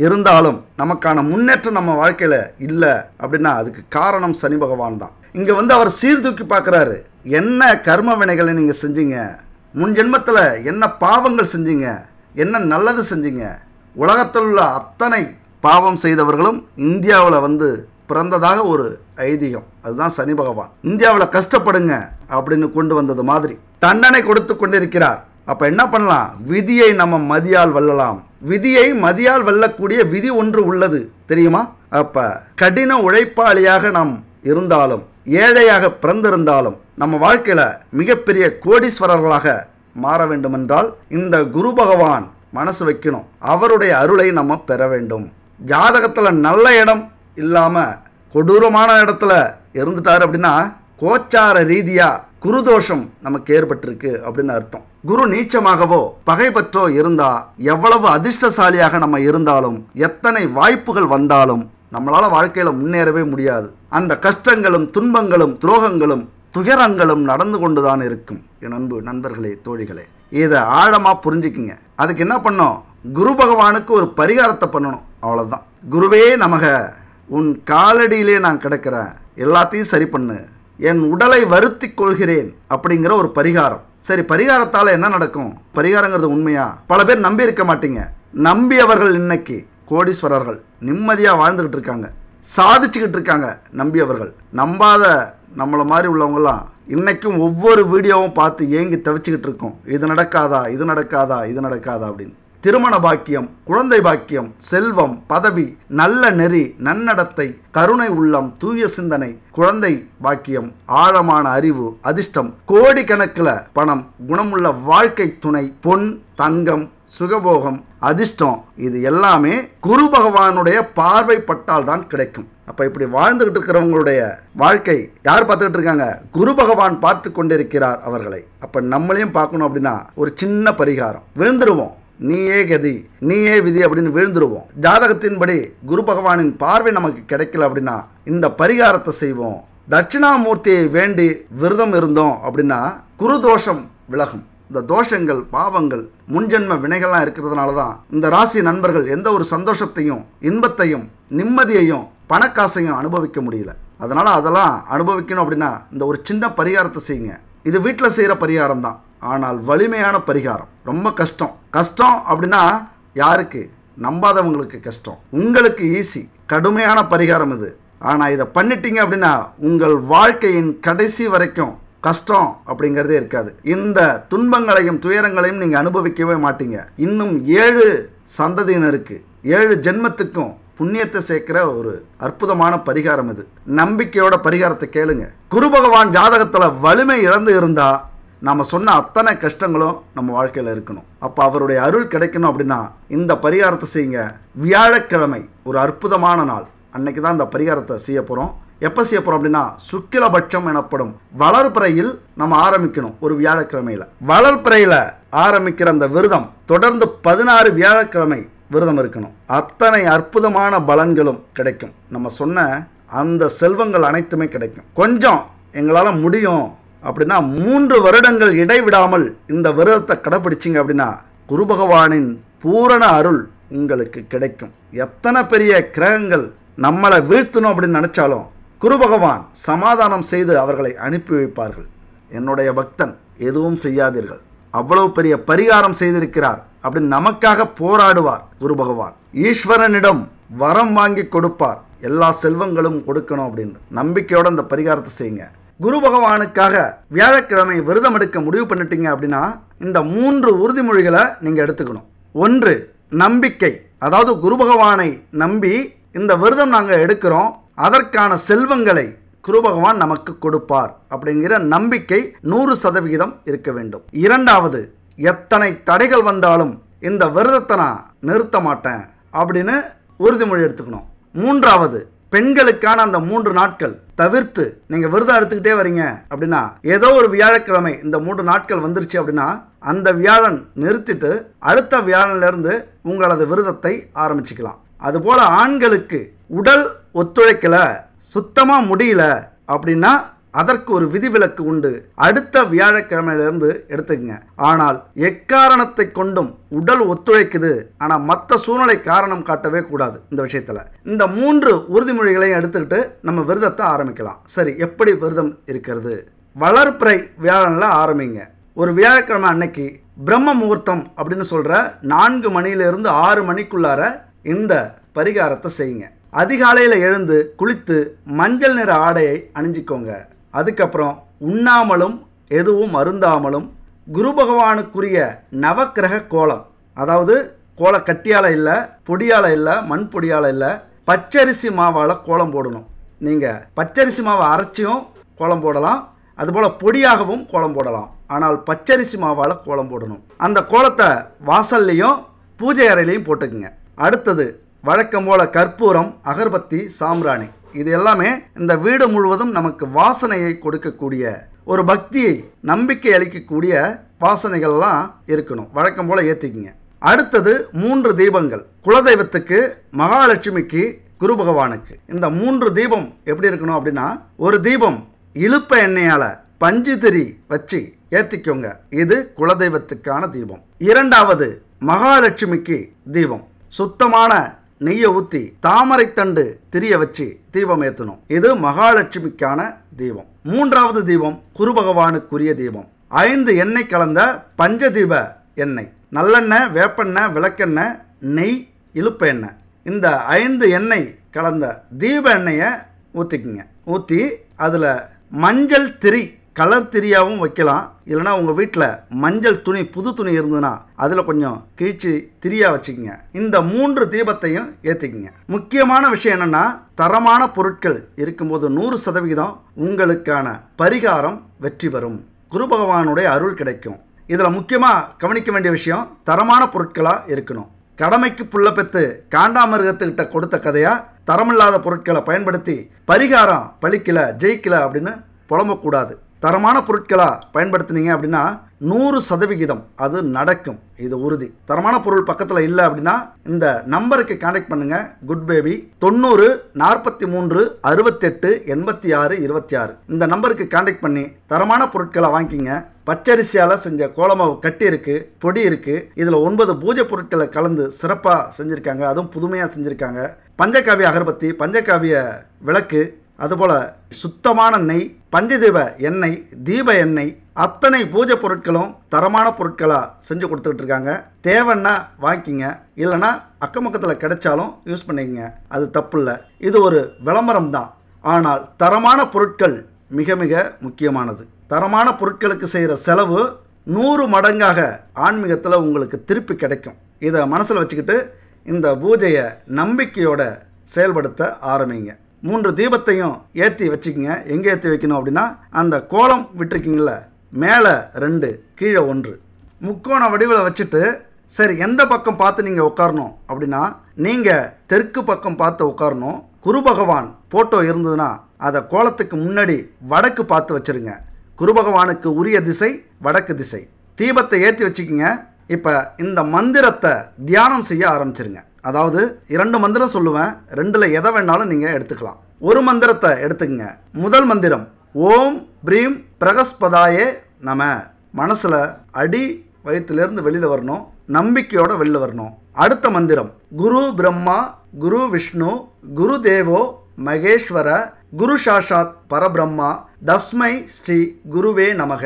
இருந்தாலும் நமக்கான முன்னேற்றம் நம்ம வாழ்க்கையில் இல்லை அப்படின்னா அதுக்கு காரணம் சனி பகவான் தான் இங்கே வந்து அவர் சீர்தூக்கி பார்க்குறாரு என்ன கர்ம வினைகளை நீங்கள் செஞ்சீங்க முன் ஜென்மத்தில் என்ன பாவங்கள் செஞ்சீங்க என்ன நல்லது செஞ்சீங்க உலகத்தில் உள்ள அத்தனை பாவம் செய்தவர்களும் இந்தியாவில் வந்து பிறந்ததாக ஒரு ஐதீகம் அதுதான் சனி பகவான் இந்தியாவில் கஷ்டப்படுங்க அப்படின்னு கொண்டு வந்தது மாதிரி தண்டனை கொடுத்து கொண்டிருக்கிறார் அப்போ என்ன பண்ணலாம் விதியை நம்ம மதியால் வெல்லலாம் விதியை மதியால் வெல்லக்கூடிய விதி ஒன்று உள்ளது தெரியுமா அப்போ கடின உழைப்பாளியாக நாம் இருந்தாலும் ஏழையாக பிறந்திருந்தாலும் நம்ம வாழ்க்கையில் மிகப்பெரிய கோடீஸ்வரர்களாக மாற வேண்டுமென்றால் இந்த குரு பகவான் மனசு வைக்கணும் அவருடைய அருளை நம்ம பெற வேண்டும் ஜாதகத்தில் நல்ல இடம் இல்லாமல் கொடூரமான இடத்துல இருந்துட்டார் அப்படின்னா கோச்சார ரீதியாக குருதோஷம் நமக்கு ஏற்பட்டிருக்கு அப்படின்னு அர்த்தம் குரு நீச்சமாகவோ பகைப்பற்றோ இருந்தால் எவ்வளவு அதிர்ஷ்டசாலியாக நம்ம இருந்தாலும் எத்தனை வாய்ப்புகள் வந்தாலும் நம்மளால் வாழ்க்கையில் முன்னேறவே முடியாது அந்த கஷ்டங்களும் துன்பங்களும் துரோகங்களும் துயரங்களும் நடந்து கொண்டு தான் இருக்கும் என் அன்பு நண்பர்களே தோழிகளே இதை ஆழமாக புரிஞ்சுக்கிங்க அதுக்கு என்ன பண்ணோம் குரு பகவானுக்கு ஒரு பரிகாரத்தை பண்ணணும் அவ்வளோதான் குருவே நமக உன் காலடியிலே நான் கிடக்கிறேன் எல்லாத்தையும் சரி பண்ணு என் உடலை வருத்தி கொள்கிறேன் அப்படிங்கிற ஒரு பரிகாரம் சரி பரிகாரத்தால் என்ன நடக்கும் பரிகாரங்கிறது உண்மையா பல பேர் நம்பி இருக்க மாட்டீங்க நம்பியவர்கள் இன்னைக்கு கோடீஸ்வரர்கள் நிம்மதியாக வாழ்ந்துக்கிட்டு இருக்காங்க சாதிச்சுக்கிட்டு இருக்காங்க நம்பியவர்கள் நம்பாத நம்மளை மாதிரி உள்ளவங்களாம் இன்றைக்கும் ஒவ்வொரு வீடியோவும் பார்த்து ஏங்கி தவிச்சுக்கிட்டு இருக்கோம் இது நடக்காதா இது நடக்காதா இது நடக்காதா அப்படின்னு திருமண பாக்கியம் குழந்தை பாக்கியம் செல்வம் பதவி நல்ல நெறி நன்னடத்தை கருணை உள்ளம் தூய சிந்தனை குழந்தை பாக்கியம் ஆழமான அறிவு அதிர்ஷ்டம் கோடிக்கணக்கில் பணம் குணமுள்ள வாழ்க்கை துணை பொன் தங்கம் சுகபோகம் அதிர்ஷ்டம் இது எல்லாமே குரு பகவானுடைய பார்வைப்பட்டால் தான் கிடைக்கும் அப்போ இப்படி வாழ்ந்துகிட்டு இருக்கிறவங்களுடைய வாழ்க்கை யார் பார்த்துக்கிட்டு இருக்காங்க குரு பகவான் பார்த்து கொண்டிருக்கிறார் அவர்களை அப்போ நம்மளையும் பார்க்கணும் அப்படின்னா ஒரு சின்ன பரிகாரம் விழுந்துருவோம் நீயே கதி நீயே விதி அப்படின்னு விழுந்துருவோம் ஜாதகத்தின்படி குரு பகவானின் பார்வை நமக்கு கிடைக்கல அப்படின்னா இந்த பரிகாரத்தை செய்வோம் தட்சிணாமூர்த்தியை வேண்டி விரதம் இருந்தோம் அப்படின்னா குரு தோஷம் விலகும் இந்த தோஷங்கள் பாவங்கள் முன்ஜென்ம வினைகள்லாம் இருக்கிறதுனால தான் இந்த ராசி நண்பர்கள் எந்த ஒரு சந்தோஷத்தையும் இன்பத்தையும் நிம்மதியையும் பணக்காசையும் அனுபவிக்க முடியல அதனால் அதெல்லாம் அனுபவிக்கணும் அப்படின்னா இந்த ஒரு சின்ன பரிகாரத்தை செய்யுங்க இது வீட்டில் செய்கிற பரிகாரம் தான் ஆனால் வலிமையான பரிகாரம் ரொம்ப கஷ்டம் கஷ்டம் அப்படின்னா யாருக்கு நம்பாதவங்களுக்கு கஷ்டம் உங்களுக்கு ஈஸி கடுமையான பரிகாரம் இது ஆனால் இதை பண்ணிட்டீங்க அப்படின்னா உங்கள் வாழ்க்கையின் கடைசி வரைக்கும் கஷ்டம் அப்படிங்கிறதே இருக்காது இந்த துன்பங்களையும் துயரங்களையும் நீங்கள் அனுபவிக்கவே மாட்டீங்க இன்னும் ஏழு சந்ததியினருக்கு ஏழு ஜென்மத்துக்கும் புண்ணியத்தை சேர்க்கிற ஒரு அற்புதமான பரிகாரம் இது நம்பிக்கையோட பரிகாரத்தை கேளுங்க குரு பகவான் ஜாதகத்தில் வலிமை இழந்து இருந்தால் நாம் சொன்ன அத்தனை கஷ்டங்களும் நம்ம வாழ்க்கையில் இருக்கணும் அப்போ அவருடைய அருள் கிடைக்கணும் அப்படின்னா இந்த பரிகாரத்தை செய்யுங்க வியாழக்கிழமை ஒரு அற்புதமான நாள் அன்னைக்கு தான் இந்த பரிகாரத்தை செய்ய போகிறோம் எப்போ செய்ய போகிறோம் அப்படின்னா சுக்கிலபட்சம் எனப்படும் வளர்பிறையில் நம்ம ஆரம்பிக்கணும் ஒரு வியாழக்கிழமையில் வளர்ப்புறையில் ஆரம்பிக்கிற அந்த விரதம் தொடர்ந்து பதினாறு வியாழக்கிழமை விரதம் இருக்கணும் அத்தனை அற்புதமான பலன்களும் கிடைக்கும் நம்ம சொன்ன அந்த செல்வங்கள் அனைத்துமே கிடைக்கும் கொஞ்சம் எங்களால் முடியும் அப்படின்னா மூன்று வருடங்கள் இடைவிடாமல் இந்த விரதத்தை கடைப்பிடிச்சிங்க அப்படின்னா குரு பகவானின் பூரண அருள் உங்களுக்கு கிடைக்கும் எத்தனை பெரிய கிரகங்கள் நம்மளை வீழ்த்தணும் அப்படின்னு நினச்சாலும் குரு பகவான் சமாதானம் செய்து அவர்களை அனுப்பி வைப்பார்கள் என்னுடைய பக்தன் எதுவும் செய்யாதீர்கள் அவ்வளவு பெரிய பரிகாரம் செய்திருக்கிறார் அப்படின்னு நமக்காக போராடுவார் குரு பகவான் ஈஸ்வரனிடம் வரம் வாங்கி கொடுப்பார் எல்லா செல்வங்களும் கொடுக்கணும் அப்படின்னு நம்பிக்கையோடு அந்த பரிகாரத்தை செய்யுங்க குரு பகவானுக்காக வியாழக்கிழமை விரதம் எடுக்க முடிவு பண்ணிட்டீங்க அப்படின்னா இந்த மூன்று உறுதிமொழிகளை நீங்கள் எடுத்துக்கணும் ஒன்று நம்பிக்கை அதாவது குரு பகவானை நம்பி இந்த விரதம் நாங்கள் எடுக்கிறோம் அதற்கான செல்வங்களை குரு பகவான் நமக்கு கொடுப்பார் அப்படிங்கிற நம்பிக்கை நூறு சதவிகிதம் இருக்க வேண்டும் இரண்டாவது எத்தனை தடைகள் வந்தாலும் இந்த விரதத்தை நான் நிறுத்த மாட்டேன் அப்படின்னு உறுதிமொழி எடுத்துக்கணும் மூன்றாவது பெண்களுக்கான அந்த மூன்று நாட்கள் தவிர்த்து நீங்கள் விரதம் எடுத்துக்கிட்டே வரீங்க அப்படின்னா ஏதோ ஒரு வியாழக்கிழமை இந்த மூன்று நாட்கள் வந்துருச்சு அப்படின்னா அந்த வியாழன் நிறுத்திட்டு அடுத்த வியாழன்லேருந்து உங்களது விரதத்தை ஆரம்பிச்சுக்கலாம் அதுபோல் ஆண்களுக்கு உடல் ஒத்துழைக்கலை சுத்தமாக முடியல அப்படின்னா அதற்கு ஒரு விதிவிலக்கு உண்டு அடுத்த வியாழக்கிழமையிலிருந்து எடுத்துக்கங்க ஆனால் எக்காரணத்தை கொண்டும் உடல் ஒத்துழைக்குது ஆனால் மற்ற சூழ்நிலை காரணம் காட்டவே கூடாது இந்த விஷயத்தில் இந்த மூன்று உறுதிமொழிகளையும் எடுத்துக்கிட்டு நம்ம விரதத்தை ஆரம்பிக்கலாம் சரி எப்படி விரதம் இருக்கிறது வளர்ப்புறை வியாழனில் ஆரம்பிங்க ஒரு வியாழக்கிழமை அன்னைக்கு பிரம்ம முகூர்த்தம் அப்படின்னு சொல்கிற நான்கு மணியிலிருந்து ஆறு மணிக்குள்ளார இந்த பரிகாரத்தை செய்யுங்க அதிகாலையில் எழுந்து குளித்து மஞ்சள் நிற ஆடையை அணிஞ்சிக்கோங்க அதுக்கப்புறம் உண்ணாமலும் எதுவும் அருந்தாமலும் குரு பகவானுக்குரிய நவக்கிரக கோலம் அதாவது கோல கட்டியால் இல்லை பொடியால் இல்லை மண் பொடியால் இல்லை பச்சரிசி மாவால் கோலம் போடணும் நீங்கள் பச்சரிசி மாவை அரைச்சியும் கோலம் போடலாம் அதுபோல் பொடியாகவும் கோலம் போடலாம் ஆனால் பச்சரிசி மாவால் கோலம் போடணும் அந்த கோலத்தை வாசல்லையும் பூஜை அறையிலையும் போட்டுக்குங்க அடுத்தது வழக்கம் போல் கற்பூரம் அகர்பத்தி சாம்ராணி இது எல்லாமே இந்த வீடு முழுவதும் நமக்கு வாசனையை கொடுக்கக்கூடிய ஒரு பக்தியை நம்பிக்கை அளிக்கக்கூடிய வாசனைகள்லாம் இருக்கணும் வழக்கம் போல் ஏற்றிக்கிங்க அடுத்தது மூன்று தீபங்கள் குலதெய்வத்துக்கு மகாலட்சுமிக்கு குரு பகவானுக்கு இந்த மூன்று தீபம் எப்படி இருக்கணும் அப்படின்னா ஒரு தீபம் இழுப்ப எண்ணெயால் பஞ்சுதிரி வச்சு ஏற்றிக்கோங்க இது குலதெய்வத்துக்கான தீபம் இரண்டாவது மகாலட்சுமிக்கு தீபம் சுத்தமான நெய்யை ஊற்றி தாமரைத்தண்டு திரிய வச்சு தீபம் ஏற்றணும் இது மகாலட்சுமிக்கான தீபம் மூன்றாவது தீபம் குரு பகவானுக்குரிய தீபம் ஐந்து எண்ணெய் கலந்த பஞ்சதீப எண்ணெய் நல்லெண்ணெய் வேப்பெண்ணெய் விளக்கெண்ணெய் நெய் இழுப்பு எண்ணெய் இந்த ஐந்து எண்ணெய் கலந்த தீப எண்ணெயை ஊற்றிக்குங்க ஊற்றி அதில் மஞ்சள் திரி கலர் திரியாகவும் வைக்கலாம் இல்லைனா உங்கள் வீட்டில் மஞ்சள் துணி புது துணி இருந்ததுன்னா அதில் கொஞ்சம் கிழிச்சு திரியாக வச்சுக்கோங்க இந்த மூன்று தீபத்தையும் ஏற்றிக்கிங்க முக்கியமான விஷயம் என்னென்னா தரமான பொருட்கள் இருக்கும்போது நூறு சதவிகிதம் உங்களுக்கான பரிகாரம் வெற்றி பெறும் குரு பகவானுடைய அருள் கிடைக்கும் இதில் முக்கியமாக கவனிக்க வேண்டிய விஷயம் தரமான பொருட்களாக இருக்கணும் கடமைக்கு புள்ள பெற்று காண்டாமிருகத்துக்கிட்ட கொடுத்த கதையாக தரமில்லாத பொருட்களை பயன்படுத்தி பரிகாரம் பழிக்கலை ஜெயிக்கலை அப்படின்னு புலம்பக்கூடாது தரமான பொருட்களாக பயன்படுத்தினீங்க அப்படின்னா நூறு சதவிகிதம் அது நடக்கும் இது உறுதி தரமான பொருள் பக்கத்தில் இல்லை அப்படின்னா இந்த நம்பருக்கு கான்டாக்ட் பண்ணுங்கள் குட் பேபி தொண்ணூறு நாற்பத்தி மூன்று அறுபத்தெட்டு எண்பத்தி ஆறு இருபத்தி ஆறு இந்த நம்பருக்கு கான்டாக்ட் பண்ணி தரமான பொருட்களை வாங்கிக்கிங்க பச்சரிசியால் செஞ்ச கோலமாவு கட்டி இருக்குது பொடி இருக்குது இதில் ஒன்பது பூஜை பொருட்களை கலந்து சிறப்பாக செஞ்சுருக்காங்க அதுவும் புதுமையாக செஞ்சுருக்காங்க பஞ்சகாவிய அகர்பத்தி பஞ்சகாவிய விளக்கு அதுபோல் சுத்தமான நெய் பஞ்சதீப எண்ணெய் தீப எண்ணெய் அத்தனை பூஜை பொருட்களும் தரமான பொருட்களாக செஞ்சு கொடுத்துக்கிட்டு இருக்காங்க தேவைன்னா வாங்கிக்கிங்க இல்லைன்னா அக்கம் பக்கத்தில் கிடைச்சாலும் யூஸ் பண்ணிக்கங்க அது தப்பு இல்லை இது ஒரு விளம்பரம் தான் ஆனால் தரமான பொருட்கள் மிக மிக முக்கியமானது தரமான பொருட்களுக்கு செய்கிற செலவு நூறு மடங்காக ஆன்மீகத்தில் உங்களுக்கு திருப்பி கிடைக்கும் இதை மனசில் வச்சுக்கிட்டு இந்த பூஜையை நம்பிக்கையோட செயல்படுத்த ஆரம்பிங்க மூன்று தீபத்தையும் ஏற்றி வச்சுக்கோங்க எங்கே ஏற்றி வைக்கணும் அப்படின்னா அந்த கோலம் விட்டுருக்கீங்கள மேலே ரெண்டு கீழே ஒன்று முக்கோண வடிவில் வச்சுட்டு சரி எந்த பக்கம் பார்த்து நீங்கள் உட்காரணும் அப்படின்னா நீங்கள் தெற்கு பக்கம் பார்த்து உட்காரணும் குரு பகவான் ஃபோட்டோ இருந்ததுன்னா அதை கோலத்துக்கு முன்னாடி வடக்கு பார்த்து வச்சுருங்க குரு பகவானுக்கு உரிய திசை வடக்கு திசை தீபத்தை ஏற்றி வச்சுக்கிங்க இப்போ இந்த மந்திரத்தை தியானம் செய்ய ஆரம்பிச்சிருங்க அதாவது இரண்டு மந்திரம் சொல்லுவேன் ரெண்டில் எதை வேணாலும் நீங்கள் எடுத்துக்கலாம் ஒரு மந்திரத்தை எடுத்துக்கங்க முதல் மந்திரம் ஓம் பிரீம் பிரகஸ்பதாயே நம மனசில் அடி வயிற்றுலேருந்து வெளியில் வரணும் நம்பிக்கையோட வெளியில் வரணும் அடுத்த மந்திரம் குரு பிரம்மா குரு விஷ்ணு குரு தேவோ மகேஸ்வர குரு சாஷாத் பரபிரம்மா தஸ்மை ஸ்ரீ குருவே நமக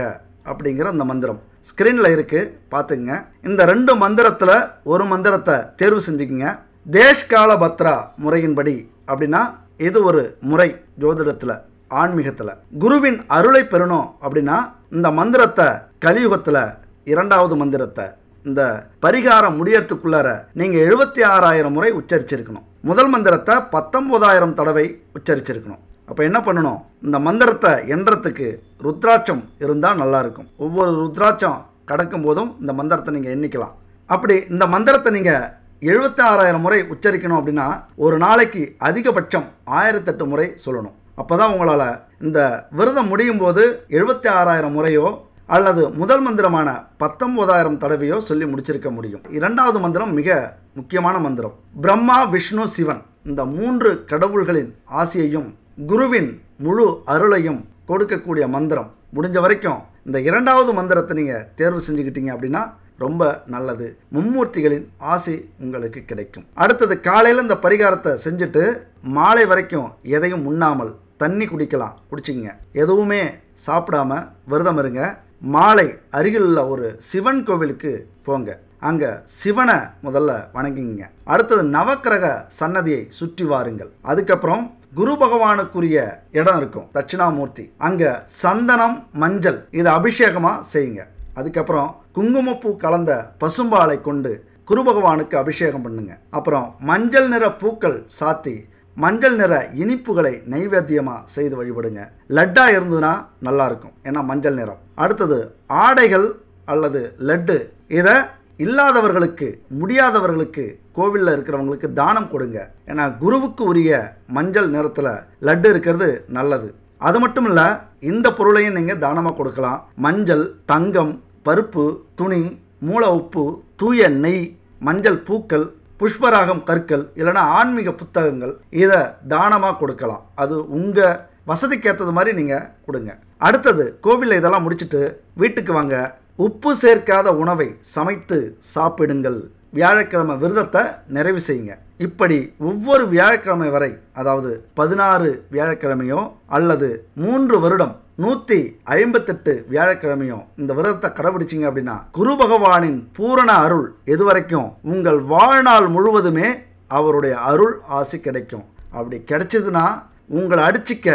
அப்படிங்கிற அந்த மந்திரம் ஸ்க்ரீனில் இருக்குது பார்த்துக்குங்க இந்த ரெண்டு மந்திரத்தில் ஒரு மந்திரத்தை தேர்வு செஞ்சுக்கோங்க தேஷ்கால பத்ரா முறையின்படி அப்படின்னா இது ஒரு முறை ஜோதிடத்தில் ஆன்மீகத்தில் குருவின் அருளை பெறணும் அப்படின்னா இந்த மந்திரத்தை கலியுகத்தில் இரண்டாவது மந்திரத்தை இந்த பரிகாரம் முடியறதுக்குள்ளார நீங்கள் எழுபத்தி ஆறாயிரம் முறை உச்சரிச்சிருக்கணும் முதல் மந்திரத்தை பத்தொம்போதாயிரம் தடவை உச்சரிச்சிருக்கணும் அப்போ என்ன பண்ணணும் இந்த மந்திரத்தை எண்ணுறதுக்கு ருத்ராட்சம் இருந்தால் நல்லாயிருக்கும் ஒவ்வொரு ருத்ராட்சம் கடக்கும் போதும் இந்த மந்திரத்தை நீங்கள் எண்ணிக்கலாம் அப்படி இந்த மந்திரத்தை நீங்கள் எழுபத்தி ஆறாயிரம் முறை உச்சரிக்கணும் அப்படின்னா ஒரு நாளைக்கு அதிகபட்சம் ஆயிரத்தெட்டு முறை சொல்லணும் அப்போ தான் உங்களால் இந்த விரதம் முடியும் போது எழுபத்தி ஆறாயிரம் முறையோ அல்லது முதல் மந்திரமான பத்தொம்போதாயிரம் தடவையோ சொல்லி முடிச்சிருக்க முடியும் இரண்டாவது மந்திரம் மிக முக்கியமான மந்திரம் பிரம்மா விஷ்ணு சிவன் இந்த மூன்று கடவுள்களின் ஆசையையும் குருவின் முழு அருளையும் கொடுக்கக்கூடிய மந்திரம் முடிஞ்ச வரைக்கும் இந்த இரண்டாவது மந்திரத்தை நீங்கள் தேர்வு செஞ்சுக்கிட்டீங்க அப்படின்னா ரொம்ப நல்லது மும்மூர்த்திகளின் ஆசை உங்களுக்கு கிடைக்கும் அடுத்தது காலையில் இந்த பரிகாரத்தை செஞ்சுட்டு மாலை வரைக்கும் எதையும் உண்ணாமல் தண்ணி குடிக்கலாம் குடிச்சிங்க எதுவுமே சாப்பிடாம விரதம் இருங்க மாலை அருகில் உள்ள ஒரு சிவன் கோவிலுக்கு போங்க அங்கே சிவனை முதல்ல வணங்கிங்க அடுத்தது நவக்கிரக சன்னதியை சுற்றி வாருங்கள் அதுக்கப்புறம் குரு பகவானுக்குரிய இடம் இருக்கும் தட்சிணாமூர்த்தி அங்கே சந்தனம் மஞ்சள் இதை அபிஷேகமாக செய்யுங்க அதுக்கப்புறம் குங்குமப்பூ கலந்த பசும்பாலை கொண்டு குரு பகவானுக்கு அபிஷேகம் பண்ணுங்க அப்புறம் மஞ்சள் நிற பூக்கள் சாத்தி மஞ்சள் நிற இனிப்புகளை நைவேத்தியமாக செய்து வழிபடுங்க லட்டாக இருந்ததுன்னா நல்லாயிருக்கும் ஏன்னா மஞ்சள் நிறம் அடுத்தது ஆடைகள் அல்லது லட்டு இதை இல்லாதவர்களுக்கு முடியாதவர்களுக்கு கோவிலில் இருக்கிறவங்களுக்கு தானம் கொடுங்க ஏன்னா குருவுக்கு உரிய மஞ்சள் நிறத்தில் லட்டு இருக்கிறது நல்லது அது மட்டும் இல்லை இந்த பொருளையும் நீங்கள் தானமாக கொடுக்கலாம் மஞ்சள் தங்கம் பருப்பு துணி மூல உப்பு தூய நெய் மஞ்சள் பூக்கள் புஷ்பராகம் கற்கள் இல்லைனா ஆன்மீக புத்தகங்கள் இதை தானமாக கொடுக்கலாம் அது உங்கள் வசதிக்கு ஏற்றது மாதிரி நீங்கள் கொடுங்க அடுத்தது கோவிலில் இதெல்லாம் முடிச்சுட்டு வீட்டுக்கு வாங்க உப்பு சேர்க்காத உணவை சமைத்து சாப்பிடுங்கள் வியாழக்கிழமை விரதத்தை நிறைவு செய்யுங்க இப்படி ஒவ்வொரு வியாழக்கிழமை வரை அதாவது பதினாறு வியாழக்கிழமையோ அல்லது மூன்று வருடம் நூற்றி ஐம்பத்தெட்டு வியாழக்கிழமையும் இந்த விரதத்தை கடைபிடிச்சிங்க அப்படின்னா குரு பகவானின் பூரண அருள் எது வரைக்கும் உங்கள் வாழ்நாள் முழுவதுமே அவருடைய அருள் ஆசி கிடைக்கும் அப்படி கிடைச்சதுன்னா உங்களை அடிச்சிக்க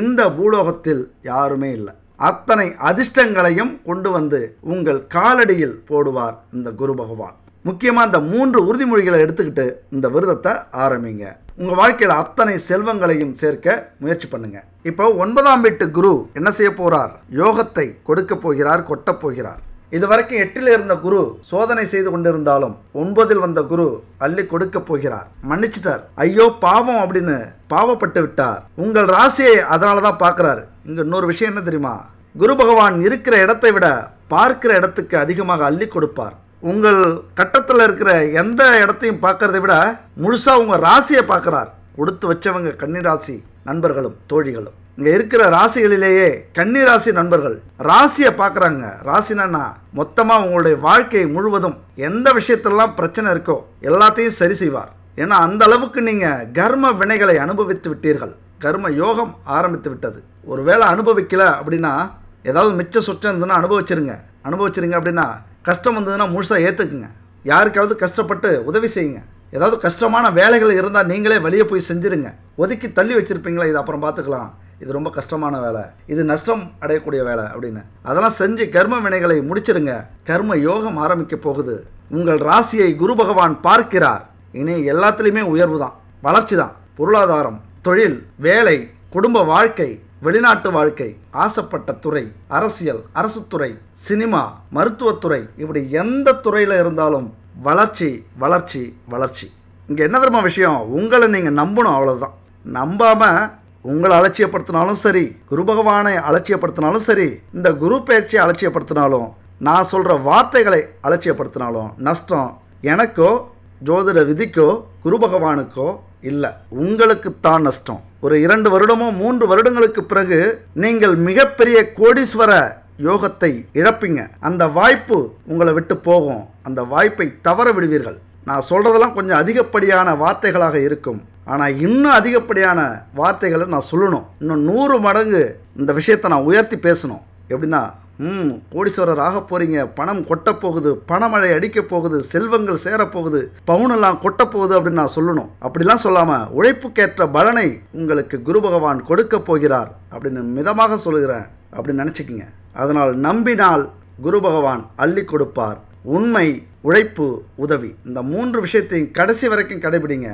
இந்த பூலோகத்தில் யாருமே இல்லை அத்தனை அதிர்ஷ்டங்களையும் கொண்டு வந்து உங்கள் காலடியில் போடுவார் இந்த குரு பகவான் முக்கியமாக இந்த மூன்று உறுதிமொழிகளை எடுத்துக்கிட்டு இந்த விரதத்தை ஆரம்பிங்க உங்கள் வாழ்க்கையில் அத்தனை செல்வங்களையும் சேர்க்க முயற்சி பண்ணுங்க இப்போ ஒன்பதாம் வீட்டு குரு என்ன செய்ய போகிறார் யோகத்தை கொடுக்க போகிறார் கொட்டப் போகிறார் இதுவரைக்கும் எட்டில் இருந்த குரு சோதனை செய்து கொண்டிருந்தாலும் ஒன்பதில் வந்த குரு அள்ளி கொடுக்க போகிறார் மன்னிச்சிட்டார் ஐயோ பாவம் அப்படின்னு பாவப்பட்டு விட்டார் உங்கள் ராசியை அதனால தான் பார்க்குறாரு இங்கே இன்னொரு விஷயம் என்ன தெரியுமா குரு பகவான் இருக்கிற இடத்தை விட பார்க்கிற இடத்துக்கு அதிகமாக அள்ளி கொடுப்பார் உங்கள் கட்டத்தில் இருக்கிற எந்த இடத்தையும் பார்க்கறதை விட முழுசாக உங்கள் ராசியை பார்க்குறார் கொடுத்து வச்சவங்க கன்னிராசி நண்பர்களும் தோழிகளும் இங்கே இருக்கிற ராசிகளிலேயே கன்னிராசி நண்பர்கள் ராசியை பார்க்குறாங்க ராசினா மொத்தமாக உங்களுடைய வாழ்க்கை முழுவதும் எந்த விஷயத்திலலாம் பிரச்சனை இருக்கோ எல்லாத்தையும் சரி செய்வார் ஏன்னா அந்த அளவுக்கு நீங்கள் கர்ம வினைகளை அனுபவித்து விட்டீர்கள் கர்ம யோகம் ஆரம்பித்து விட்டது ஒரு வேளை அனுபவிக்கல அப்படின்னா ஏதாவது மிச்ச சொச்சம் இருந்ததுன்னா அனுபவிச்சிருங்க அனுபவிச்சிருங்க அப்படின்னா கஷ்டம் வந்ததுன்னா முழுசாக ஏற்றுக்குங்க யாருக்காவது கஷ்டப்பட்டு உதவி செய்யுங்க ஏதாவது கஷ்டமான வேலைகள் இருந்தால் நீங்களே வெளியே போய் செஞ்சுருங்க ஒதுக்கி தள்ளி வச்சுருப்பீங்களா இது அப்புறம் பார்த்துக்கலாம் இது ரொம்ப கஷ்டமான வேலை இது நஷ்டம் அடையக்கூடிய வேலை அப்படின்னு அதெல்லாம் செஞ்சு கர்ம வினைகளை முடிச்சிருங்க கர்ம யோகம் ஆரம்பிக்க போகுது உங்கள் ராசியை குரு பகவான் பார்க்கிறார் இனி எல்லாத்துலேயுமே உயர்வு தான் வளர்ச்சி தான் பொருளாதாரம் தொழில் வேலை குடும்ப வாழ்க்கை வெளிநாட்டு வாழ்க்கை ஆசைப்பட்ட துறை அரசியல் அரசுத்துறை சினிமா மருத்துவத்துறை இப்படி எந்த துறையில் இருந்தாலும் வளர்ச்சி வளர்ச்சி வளர்ச்சி இங்கே என்ன தருமா விஷயம் உங்களை நீங்கள் நம்பணும் அவ்வளோதான் நம்பாமல் உங்களை அலட்சியப்படுத்தினாலும் சரி குரு பகவானை அலட்சியப்படுத்தினாலும் சரி இந்த குரு பேச்சை அலட்சியப்படுத்தினாலும் நான் சொல்கிற வார்த்தைகளை அலட்சியப்படுத்தினாலும் நஷ்டம் எனக்கோ ஜோதிட விதிக்கோ குரு பகவானுக்கோ இல்லை உங்களுக்குத்தான் நஷ்டம் ஒரு இரண்டு வருடமோ மூன்று வருடங்களுக்கு பிறகு நீங்கள் மிகப்பெரிய கோடீஸ்வர யோகத்தை இழப்பீங்க அந்த வாய்ப்பு உங்களை விட்டு போகும் அந்த வாய்ப்பை தவற விடுவீர்கள் நான் சொல்கிறதெல்லாம் கொஞ்சம் அதிகப்படியான வார்த்தைகளாக இருக்கும் ஆனால் இன்னும் அதிகப்படியான வார்த்தைகளை நான் சொல்லணும் இன்னும் நூறு மடங்கு இந்த விஷயத்தை நான் உயர்த்தி பேசணும் எப்படின்னா ம் கோடீஸ்வரர் ஆக போகிறீங்க பணம் கொட்டப்போகுது பணமழை அடிக்கப் போகுது செல்வங்கள் சேரப்போகுது பவுனெல்லாம் கொட்டப்போகுது அப்படின்னு நான் சொல்லணும் அப்படிலாம் சொல்லாமல் உழைப்புக்கேற்ற பலனை உங்களுக்கு குரு பகவான் கொடுக்க போகிறார் அப்படின்னு மிதமாக சொல்கிறேன் அப்படின்னு நினச்சிக்கிங்க அதனால் நம்பினால் குரு பகவான் அள்ளி கொடுப்பார் உண்மை உழைப்பு உதவி இந்த மூன்று விஷயத்தையும் கடைசி வரைக்கும் கடைபிடிங்க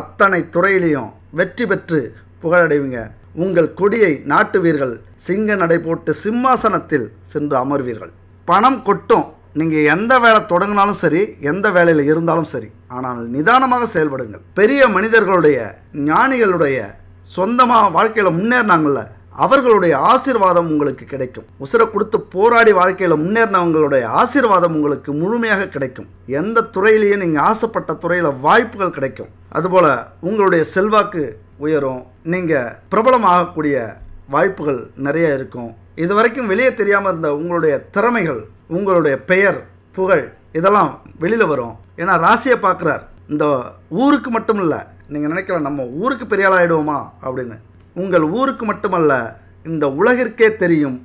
அத்தனை துறையிலையும் வெற்றி பெற்று புகழடைவீங்க உங்கள் கொடியை நாட்டுவீர்கள் சிங்க நடை போட்டு சிம்மாசனத்தில் சென்று அமர்வீர்கள் பணம் கொட்டும் நீங்கள் எந்த வேலை தொடங்கினாலும் சரி எந்த வேலையில் இருந்தாலும் சரி ஆனால் நிதானமாக செயல்படுங்கள் பெரிய மனிதர்களுடைய ஞானிகளுடைய சொந்தமாக வாழ்க்கையில் முன்னேறினாங்கள அவர்களுடைய ஆசீர்வாதம் உங்களுக்கு கிடைக்கும் உசுர கொடுத்து போராடி வாழ்க்கையில் முன்னேறினவங்களுடைய ஆசீர்வாதம் உங்களுக்கு முழுமையாக கிடைக்கும் எந்த துறையிலேயே நீங்கள் ஆசைப்பட்ட துறையில் வாய்ப்புகள் கிடைக்கும் அதுபோல் உங்களுடைய செல்வாக்கு உயரும் நீங்கள் பிரபலமாகக்கூடிய வாய்ப்புகள் நிறைய இருக்கும் இது வரைக்கும் வெளியே தெரியாமல் இருந்த உங்களுடைய திறமைகள் உங்களுடைய பெயர் புகழ் இதெல்லாம் வெளியில் வரும் ஏன்னா ராசியை பார்க்குறார் இந்த ஊருக்கு மட்டும் இல்லை நீங்கள் நினைக்கிற நம்ம ஊருக்கு பெரிய ஆகிடுவோமா அப்படின்னு உங்கள் ஊருக்கு மட்டுமல்ல இந்த உலகிற்கே தெரியும்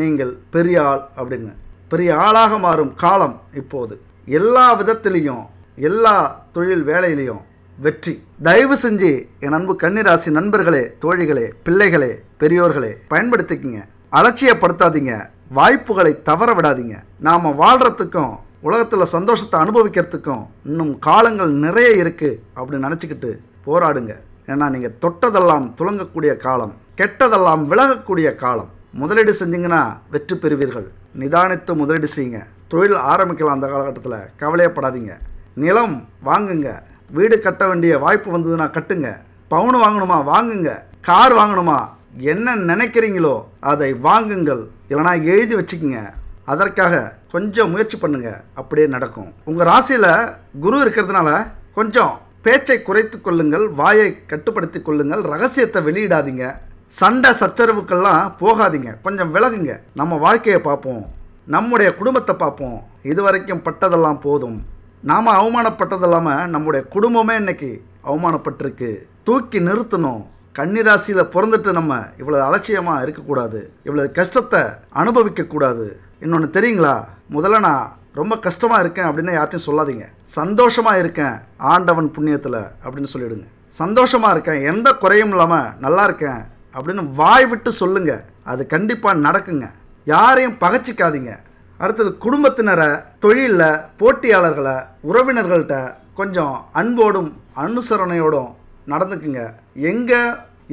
நீங்கள் பெரிய ஆள் அப்படின்னு பெரிய ஆளாக மாறும் காலம் இப்போது எல்லா விதத்திலையும் எல்லா தொழில் வேலையிலையும் வெற்றி தயவு செஞ்சு என் அன்பு கன்னிராசி நண்பர்களே தோழிகளே பிள்ளைகளே பெரியோர்களே பயன்படுத்திக்கிங்க அலட்சியப்படுத்தாதீங்க வாய்ப்புகளை தவற விடாதீங்க நாம் வாழ்கிறதுக்கும் உலகத்தில் சந்தோஷத்தை அனுபவிக்கிறதுக்கும் இன்னும் காலங்கள் நிறைய இருக்குது அப்படின்னு நினச்சிக்கிட்டு போராடுங்க ஏன்னா நீங்கள் தொட்டதெல்லாம் துளங்கக்கூடிய காலம் கெட்டதெல்லாம் விலகக்கூடிய காலம் முதலீடு செஞ்சிங்கன்னா வெற்றி பெறுவீர்கள் நிதானித்து முதலீடு செய்யுங்க தொழில் ஆரம்பிக்கலாம் அந்த காலகட்டத்தில் கவலையப்படாதீங்க நிலம் வாங்குங்க வீடு கட்ட வேண்டிய வாய்ப்பு வந்ததுன்னா கட்டுங்க பவுன் வாங்கணுமா வாங்குங்க கார் வாங்கணுமா என்ன நினைக்கிறீங்களோ அதை வாங்குங்கள் இல்லைனா எழுதி வச்சுக்கோங்க அதற்காக கொஞ்சம் முயற்சி பண்ணுங்க அப்படியே நடக்கும் உங்கள் ராசியில் குரு இருக்கிறதுனால கொஞ்சம் பேச்சை குறைத்து கொள்ளுங்கள் வாயை கட்டுப்படுத்தி கொள்ளுங்கள் ரகசியத்தை வெளியிடாதீங்க சண்டை சச்சரவுக்கெல்லாம் போகாதீங்க கொஞ்சம் விலகுங்க நம்ம வாழ்க்கையை பார்ப்போம் நம்முடைய குடும்பத்தை பார்ப்போம் இது வரைக்கும் பட்டதெல்லாம் போதும் நாம் அவமானப்பட்டது இல்லாமல் நம்முடைய குடும்பமே இன்னைக்கு அவமானப்பட்டிருக்கு தூக்கி நிறுத்தணும் கன்னிராசியில் பிறந்துட்டு நம்ம இவ்வளோ அலட்சியமாக இருக்கக்கூடாது இவ்வளோ கஷ்டத்தை அனுபவிக்கக்கூடாது இன்னொன்று தெரியுங்களா முதல்ல நான் ரொம்ப கஷ்டமாக இருக்கேன் அப்படின்னு யார்கிட்டையும் சொல்லாதீங்க சந்தோஷமாக இருக்கேன் ஆண்டவன் புண்ணியத்தில் அப்படின்னு சொல்லிவிடுங்க சந்தோஷமாக இருக்கேன் எந்த குறையும் இல்லாமல் நல்லா இருக்கேன் அப்படின்னு வாய் விட்டு சொல்லுங்கள் அது கண்டிப்பாக நடக்குங்க யாரையும் பகச்சிக்காதீங்க அடுத்தது குடும்பத்தினரை தொழிலில் போட்டியாளர்களை உறவினர்கள்ட்ட கொஞ்சம் அன்போடும் அனுசரணையோடும் நடந்துக்குங்க எங்கே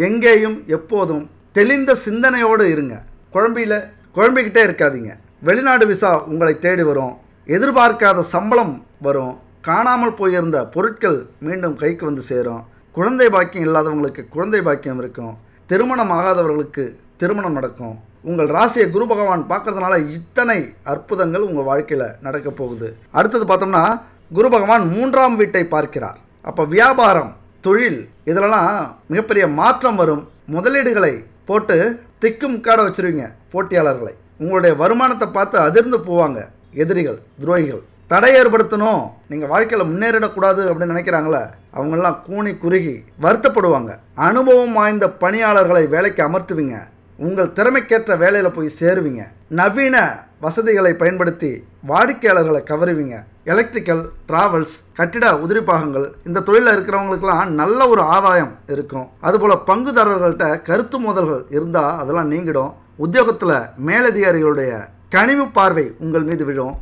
எங்கேயும் எப்போதும் தெளிந்த சிந்தனையோடு இருங்க குழம்பியில் குழம்பிக்கிட்டே இருக்காதீங்க வெளிநாடு விசா உங்களை தேடி வரும் எதிர்பார்க்காத சம்பளம் வரும் காணாமல் போயிருந்த பொருட்கள் மீண்டும் கைக்கு வந்து சேரும் குழந்தை பாக்கியம் இல்லாதவங்களுக்கு குழந்தை பாக்கியம் இருக்கும் திருமணம் ஆகாதவர்களுக்கு திருமணம் நடக்கும் உங்கள் ராசியை குரு பகவான் பார்க்கறதுனால இத்தனை அற்புதங்கள் உங்கள் வாழ்க்கையில் நடக்க போகுது அடுத்தது பார்த்தோம்னா குரு பகவான் மூன்றாம் வீட்டை பார்க்கிறார் அப்போ வியாபாரம் தொழில் இதிலலாம் மிகப்பெரிய மாற்றம் வரும் முதலீடுகளை போட்டு திக்கும் காட வச்சுருவீங்க போட்டியாளர்களை உங்களுடைய வருமானத்தை பார்த்து அதிர்ந்து போவாங்க எதிரிகள் துரோகிகள் தடை ஏற்படுத்தணும் நீங்கள் வாழ்க்கையில் முன்னேறிடக்கூடாது அப்படின்னு நினைக்கிறாங்களே அவங்கெல்லாம் கூணி குறுகி வருத்தப்படுவாங்க அனுபவம் வாய்ந்த பணியாளர்களை வேலைக்கு அமர்த்துவீங்க உங்கள் திறமைக்கேற்ற வேலையில் போய் சேருவீங்க நவீன வசதிகளை பயன்படுத்தி வாடிக்கையாளர்களை கவருவீங்க எலக்ட்ரிக்கல் டிராவல்ஸ் கட்டிட உதிரி பாகங்கள் இந்த தொழிலில் இருக்கிறவங்களுக்கெல்லாம் நல்ல ஒரு ஆதாயம் இருக்கும் அதுபோல் பங்குதாரர்கள்ட்ட கருத்து மோதல்கள் இருந்தால் அதெல்லாம் நீங்கிடும் உத்தியோகத்தில் மேலதிகாரிகளுடைய கனிவு பார்வை உங்கள் மீது விழும்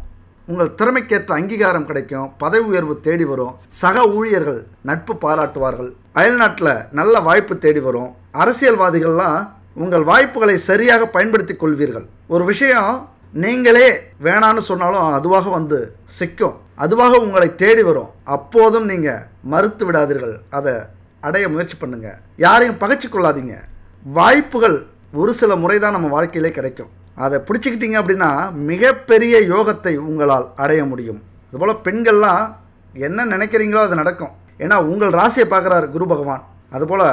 உங்கள் திறமைக்கேற்ற அங்கீகாரம் கிடைக்கும் பதவி உயர்வு தேடி வரும் சக ஊழியர்கள் நட்பு பாராட்டுவார்கள் அயல்நாட்டில் நல்ல வாய்ப்பு தேடி வரும் அரசியல்வாதிகள்லாம் உங்கள் வாய்ப்புகளை சரியாக பயன்படுத்தி கொள்வீர்கள் ஒரு விஷயம் நீங்களே வேணான்னு சொன்னாலும் அதுவாக வந்து சிக்கும் அதுவாக உங்களை தேடி வரும் அப்போதும் நீங்கள் மறுத்து விடாதீர்கள் அதை அடைய முயற்சி பண்ணுங்கள் யாரையும் பகச்சு கொள்ளாதீங்க வாய்ப்புகள் ஒரு சில முறை தான் நம்ம வாழ்க்கையிலே கிடைக்கும் அதை பிடிச்சிக்கிட்டிங்க அப்படின்னா மிகப்பெரிய யோகத்தை உங்களால் அடைய முடியும் அதுபோல் பெண்கள்லாம் என்ன நினைக்கிறீங்களோ அது நடக்கும் ஏன்னா உங்கள் ராசியை பார்க்குறாரு குரு பகவான் அதுபோல்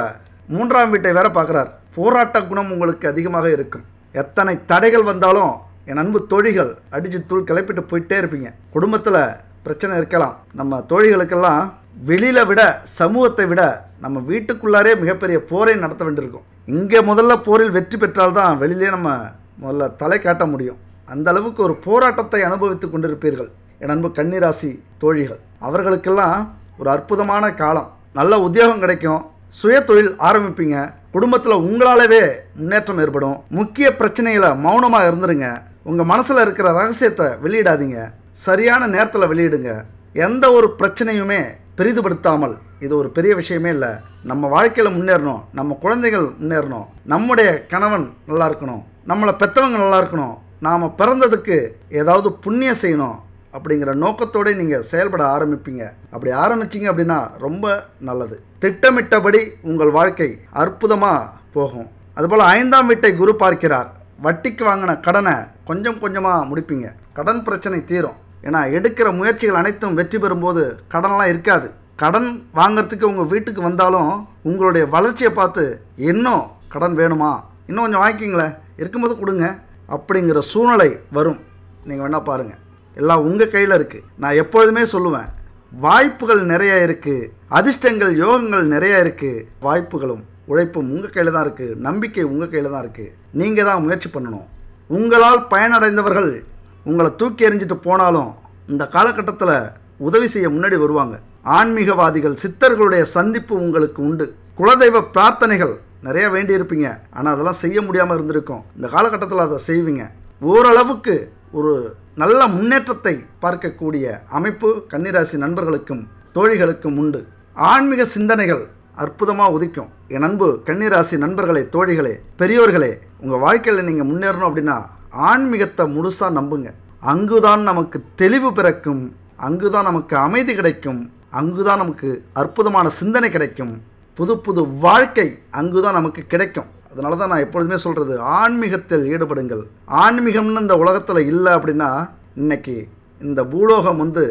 மூன்றாம் வீட்டை வேற பார்க்குறார் போராட்ட குணம் உங்களுக்கு அதிகமாக இருக்கும் எத்தனை தடைகள் வந்தாலும் என் அன்பு தோழிகள் அடித்து தூள் கிளப்பிட்டு போயிட்டே இருப்பீங்க குடும்பத்தில் பிரச்சனை இருக்கலாம் நம்ம தோழிகளுக்கெல்லாம் வெளியில் விட சமூகத்தை விட நம்ம வீட்டுக்குள்ளாரே மிகப்பெரிய போரை நடத்த வேண்டியிருக்கும் இங்கே முதல்ல போரில் வெற்றி பெற்றால்தான் வெளியிலே நம்ம முதல்ல தலை காட்ட முடியும் அந்த அளவுக்கு ஒரு போராட்டத்தை அனுபவித்து கொண்டிருப்பீர்கள் என் அன்பு கன்னிராசி தோழிகள் அவர்களுக்கெல்லாம் ஒரு அற்புதமான காலம் நல்ல உத்தியோகம் கிடைக்கும் சுய தொழில் ஆரம்பிப்பீங்க குடும்பத்தில் உங்களாலவே முன்னேற்றம் ஏற்படும் முக்கிய பிரச்சனையில் மௌனமாக இருந்துருங்க உங்கள் மனசில் இருக்கிற ரகசியத்தை வெளியிடாதீங்க சரியான நேரத்தில் வெளியிடுங்க எந்த ஒரு பிரச்சனையுமே பெரிதுபடுத்தாமல் இது ஒரு பெரிய விஷயமே இல்லை நம்ம வாழ்க்கையில் முன்னேறணும் நம்ம குழந்தைகள் முன்னேறணும் நம்முடைய கணவன் நல்லா இருக்கணும் நம்மளை பெற்றவங்க நல்லா இருக்கணும் நாம் பிறந்ததுக்கு ஏதாவது புண்ணியம் செய்யணும் அப்படிங்கிற நோக்கத்தோடு நீங்கள் செயல்பட ஆரம்பிப்பீங்க அப்படி ஆரம்பிச்சிங்க அப்படின்னா ரொம்ப நல்லது திட்டமிட்டபடி உங்கள் வாழ்க்கை அற்புதமாக போகும் அதுபோல் ஐந்தாம் வீட்டை குரு பார்க்கிறார் வட்டிக்கு வாங்கின கடனை கொஞ்சம் கொஞ்சமாக முடிப்பீங்க கடன் பிரச்சனை தீரும் ஏன்னா எடுக்கிற முயற்சிகள் அனைத்தும் வெற்றி பெறும்போது கடனெலாம் இருக்காது கடன் வாங்கிறதுக்கு உங்கள் வீட்டுக்கு வந்தாலும் உங்களுடைய வளர்ச்சியை பார்த்து இன்னும் கடன் வேணுமா இன்னும் கொஞ்சம் வாங்கிக்கிங்களேன் இருக்கும்போது கொடுங்க அப்படிங்கிற சூழ்நிலை வரும் நீங்கள் வேணால் பாருங்கள் எல்லாம் உங்கள் கையில் இருக்குது நான் எப்பொழுதுமே சொல்லுவேன் வாய்ப்புகள் நிறைய இருக்குது அதிர்ஷ்டங்கள் யோகங்கள் நிறையா இருக்குது வாய்ப்புகளும் உழைப்பும் உங்கள் கையில் தான் இருக்குது நம்பிக்கை உங்கள் கையில் தான் இருக்குது நீங்கள் தான் முயற்சி பண்ணணும் உங்களால் பயனடைந்தவர்கள் உங்களை தூக்கி எறிஞ்சிட்டு போனாலும் இந்த காலகட்டத்தில் உதவி செய்ய முன்னாடி வருவாங்க ஆன்மீகவாதிகள் சித்தர்களுடைய சந்திப்பு உங்களுக்கு உண்டு குலதெய்வ பிரார்த்தனைகள் நிறைய வேண்டி இருப்பீங்க ஆனால் அதெல்லாம் செய்ய முடியாமல் இருந்திருக்கும் இந்த காலகட்டத்தில் அதை செய்வீங்க ஓரளவுக்கு ஒரு நல்ல முன்னேற்றத்தை பார்க்கக்கூடிய அமைப்பு கன்னிராசி நண்பர்களுக்கும் தோழிகளுக்கும் உண்டு ஆன்மீக சிந்தனைகள் அற்புதமாக உதிக்கும் என் அன்பு கன்னிராசி நண்பர்களே தோழிகளே பெரியோர்களே உங்கள் வாழ்க்கையில் நீங்கள் முன்னேறணும் அப்படின்னா ஆன்மீகத்தை முழுசாக நம்புங்க அங்குதான் நமக்கு தெளிவு பிறக்கும் அங்குதான் நமக்கு அமைதி கிடைக்கும் அங்குதான் நமக்கு அற்புதமான சிந்தனை கிடைக்கும் புது புது வாழ்க்கை அங்குதான் நமக்கு கிடைக்கும் அதனால தான் நான் எப்பொழுதுமே சொல்கிறது ஆன்மீகத்தில் ஈடுபடுங்கள் ஆன்மீகம்னு இந்த உலகத்தில் இல்லை அப்படின்னா இன்றைக்கி இந்த பூலோகம் வந்து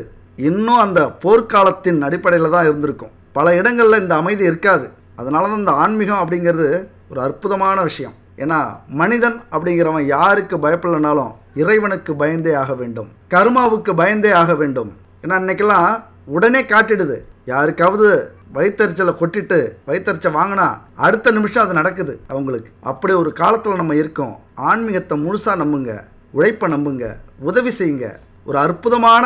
இன்னும் அந்த போர்க்காலத்தின் அடிப்படையில் தான் இருந்திருக்கும் பல இடங்களில் இந்த அமைதி இருக்காது அதனால தான் இந்த ஆன்மீகம் அப்படிங்கிறது ஒரு அற்புதமான விஷயம் ஏன்னா மனிதன் அப்படிங்கிறவன் யாருக்கு பயப்படலைனாலும் இறைவனுக்கு பயந்தே ஆக வேண்டும் கர்மாவுக்கு பயந்தே ஆக வேண்டும் ஏன்னா இன்றைக்கெல்லாம் உடனே காட்டிடுது யாருக்காவது வயிற்றுச்சலை கொட்டிட்டு வயிற்றுச்சை வாங்கினா அடுத்த நிமிஷம் அது நடக்குது அவங்களுக்கு அப்படி ஒரு காலத்தில் நம்ம இருக்கோம் ஆன்மீகத்தை முழுசாக நம்புங்க உழைப்பை நம்புங்க உதவி செய்யுங்க ஒரு அற்புதமான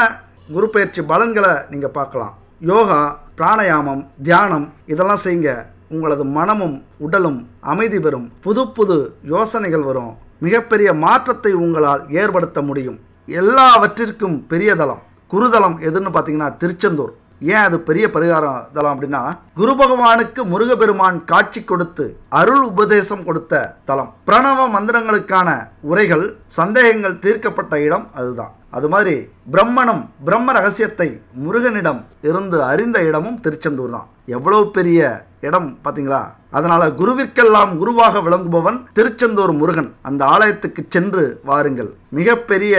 குரு பயிற்சி பலன்களை நீங்கள் பார்க்கலாம் யோகா பிராணயாமம் தியானம் இதெல்லாம் செய்யுங்க உங்களது மனமும் உடலும் அமைதி பெறும் புது புது யோசனைகள் வரும் மிகப்பெரிய மாற்றத்தை உங்களால் ஏற்படுத்த முடியும் எல்லாவற்றிற்கும் பெரிய தளம் குருதலம் எதுன்னு பார்த்தீங்கன்னா திருச்செந்தூர் ஏன் அது பெரிய பரிகாரம் தலம் அப்படின்னா குரு பகவானுக்கு முருகபெருமான் காட்சி கொடுத்து அருள் உபதேசம் கொடுத்த தலம் பிரணவ மந்திரங்களுக்கான உரைகள் சந்தேகங்கள் தீர்க்கப்பட்ட இடம் அதுதான் அது மாதிரி பிரம்மணம் பிரம்ம ரகசியத்தை முருகனிடம் இருந்து அறிந்த இடமும் திருச்செந்தூர் தான் எவ்வளவு பெரிய இடம் பார்த்தீங்களா அதனால குருவிற்கெல்லாம் குருவாக விளங்குபவன் திருச்செந்தூர் முருகன் அந்த ஆலயத்துக்கு சென்று வாருங்கள் மிகப்பெரிய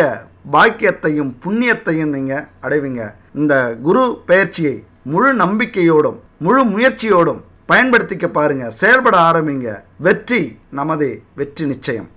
பாக்கியத்தையும் புண்ணியத்தையும் நீங்கள் அடைவீங்க இந்த குரு பயிற்சியை முழு நம்பிக்கையோடும் முழு முயற்சியோடும் பயன்படுத்திக்க பாருங்க செயல்பட ஆரம்பிங்க வெற்றி நமது வெற்றி நிச்சயம்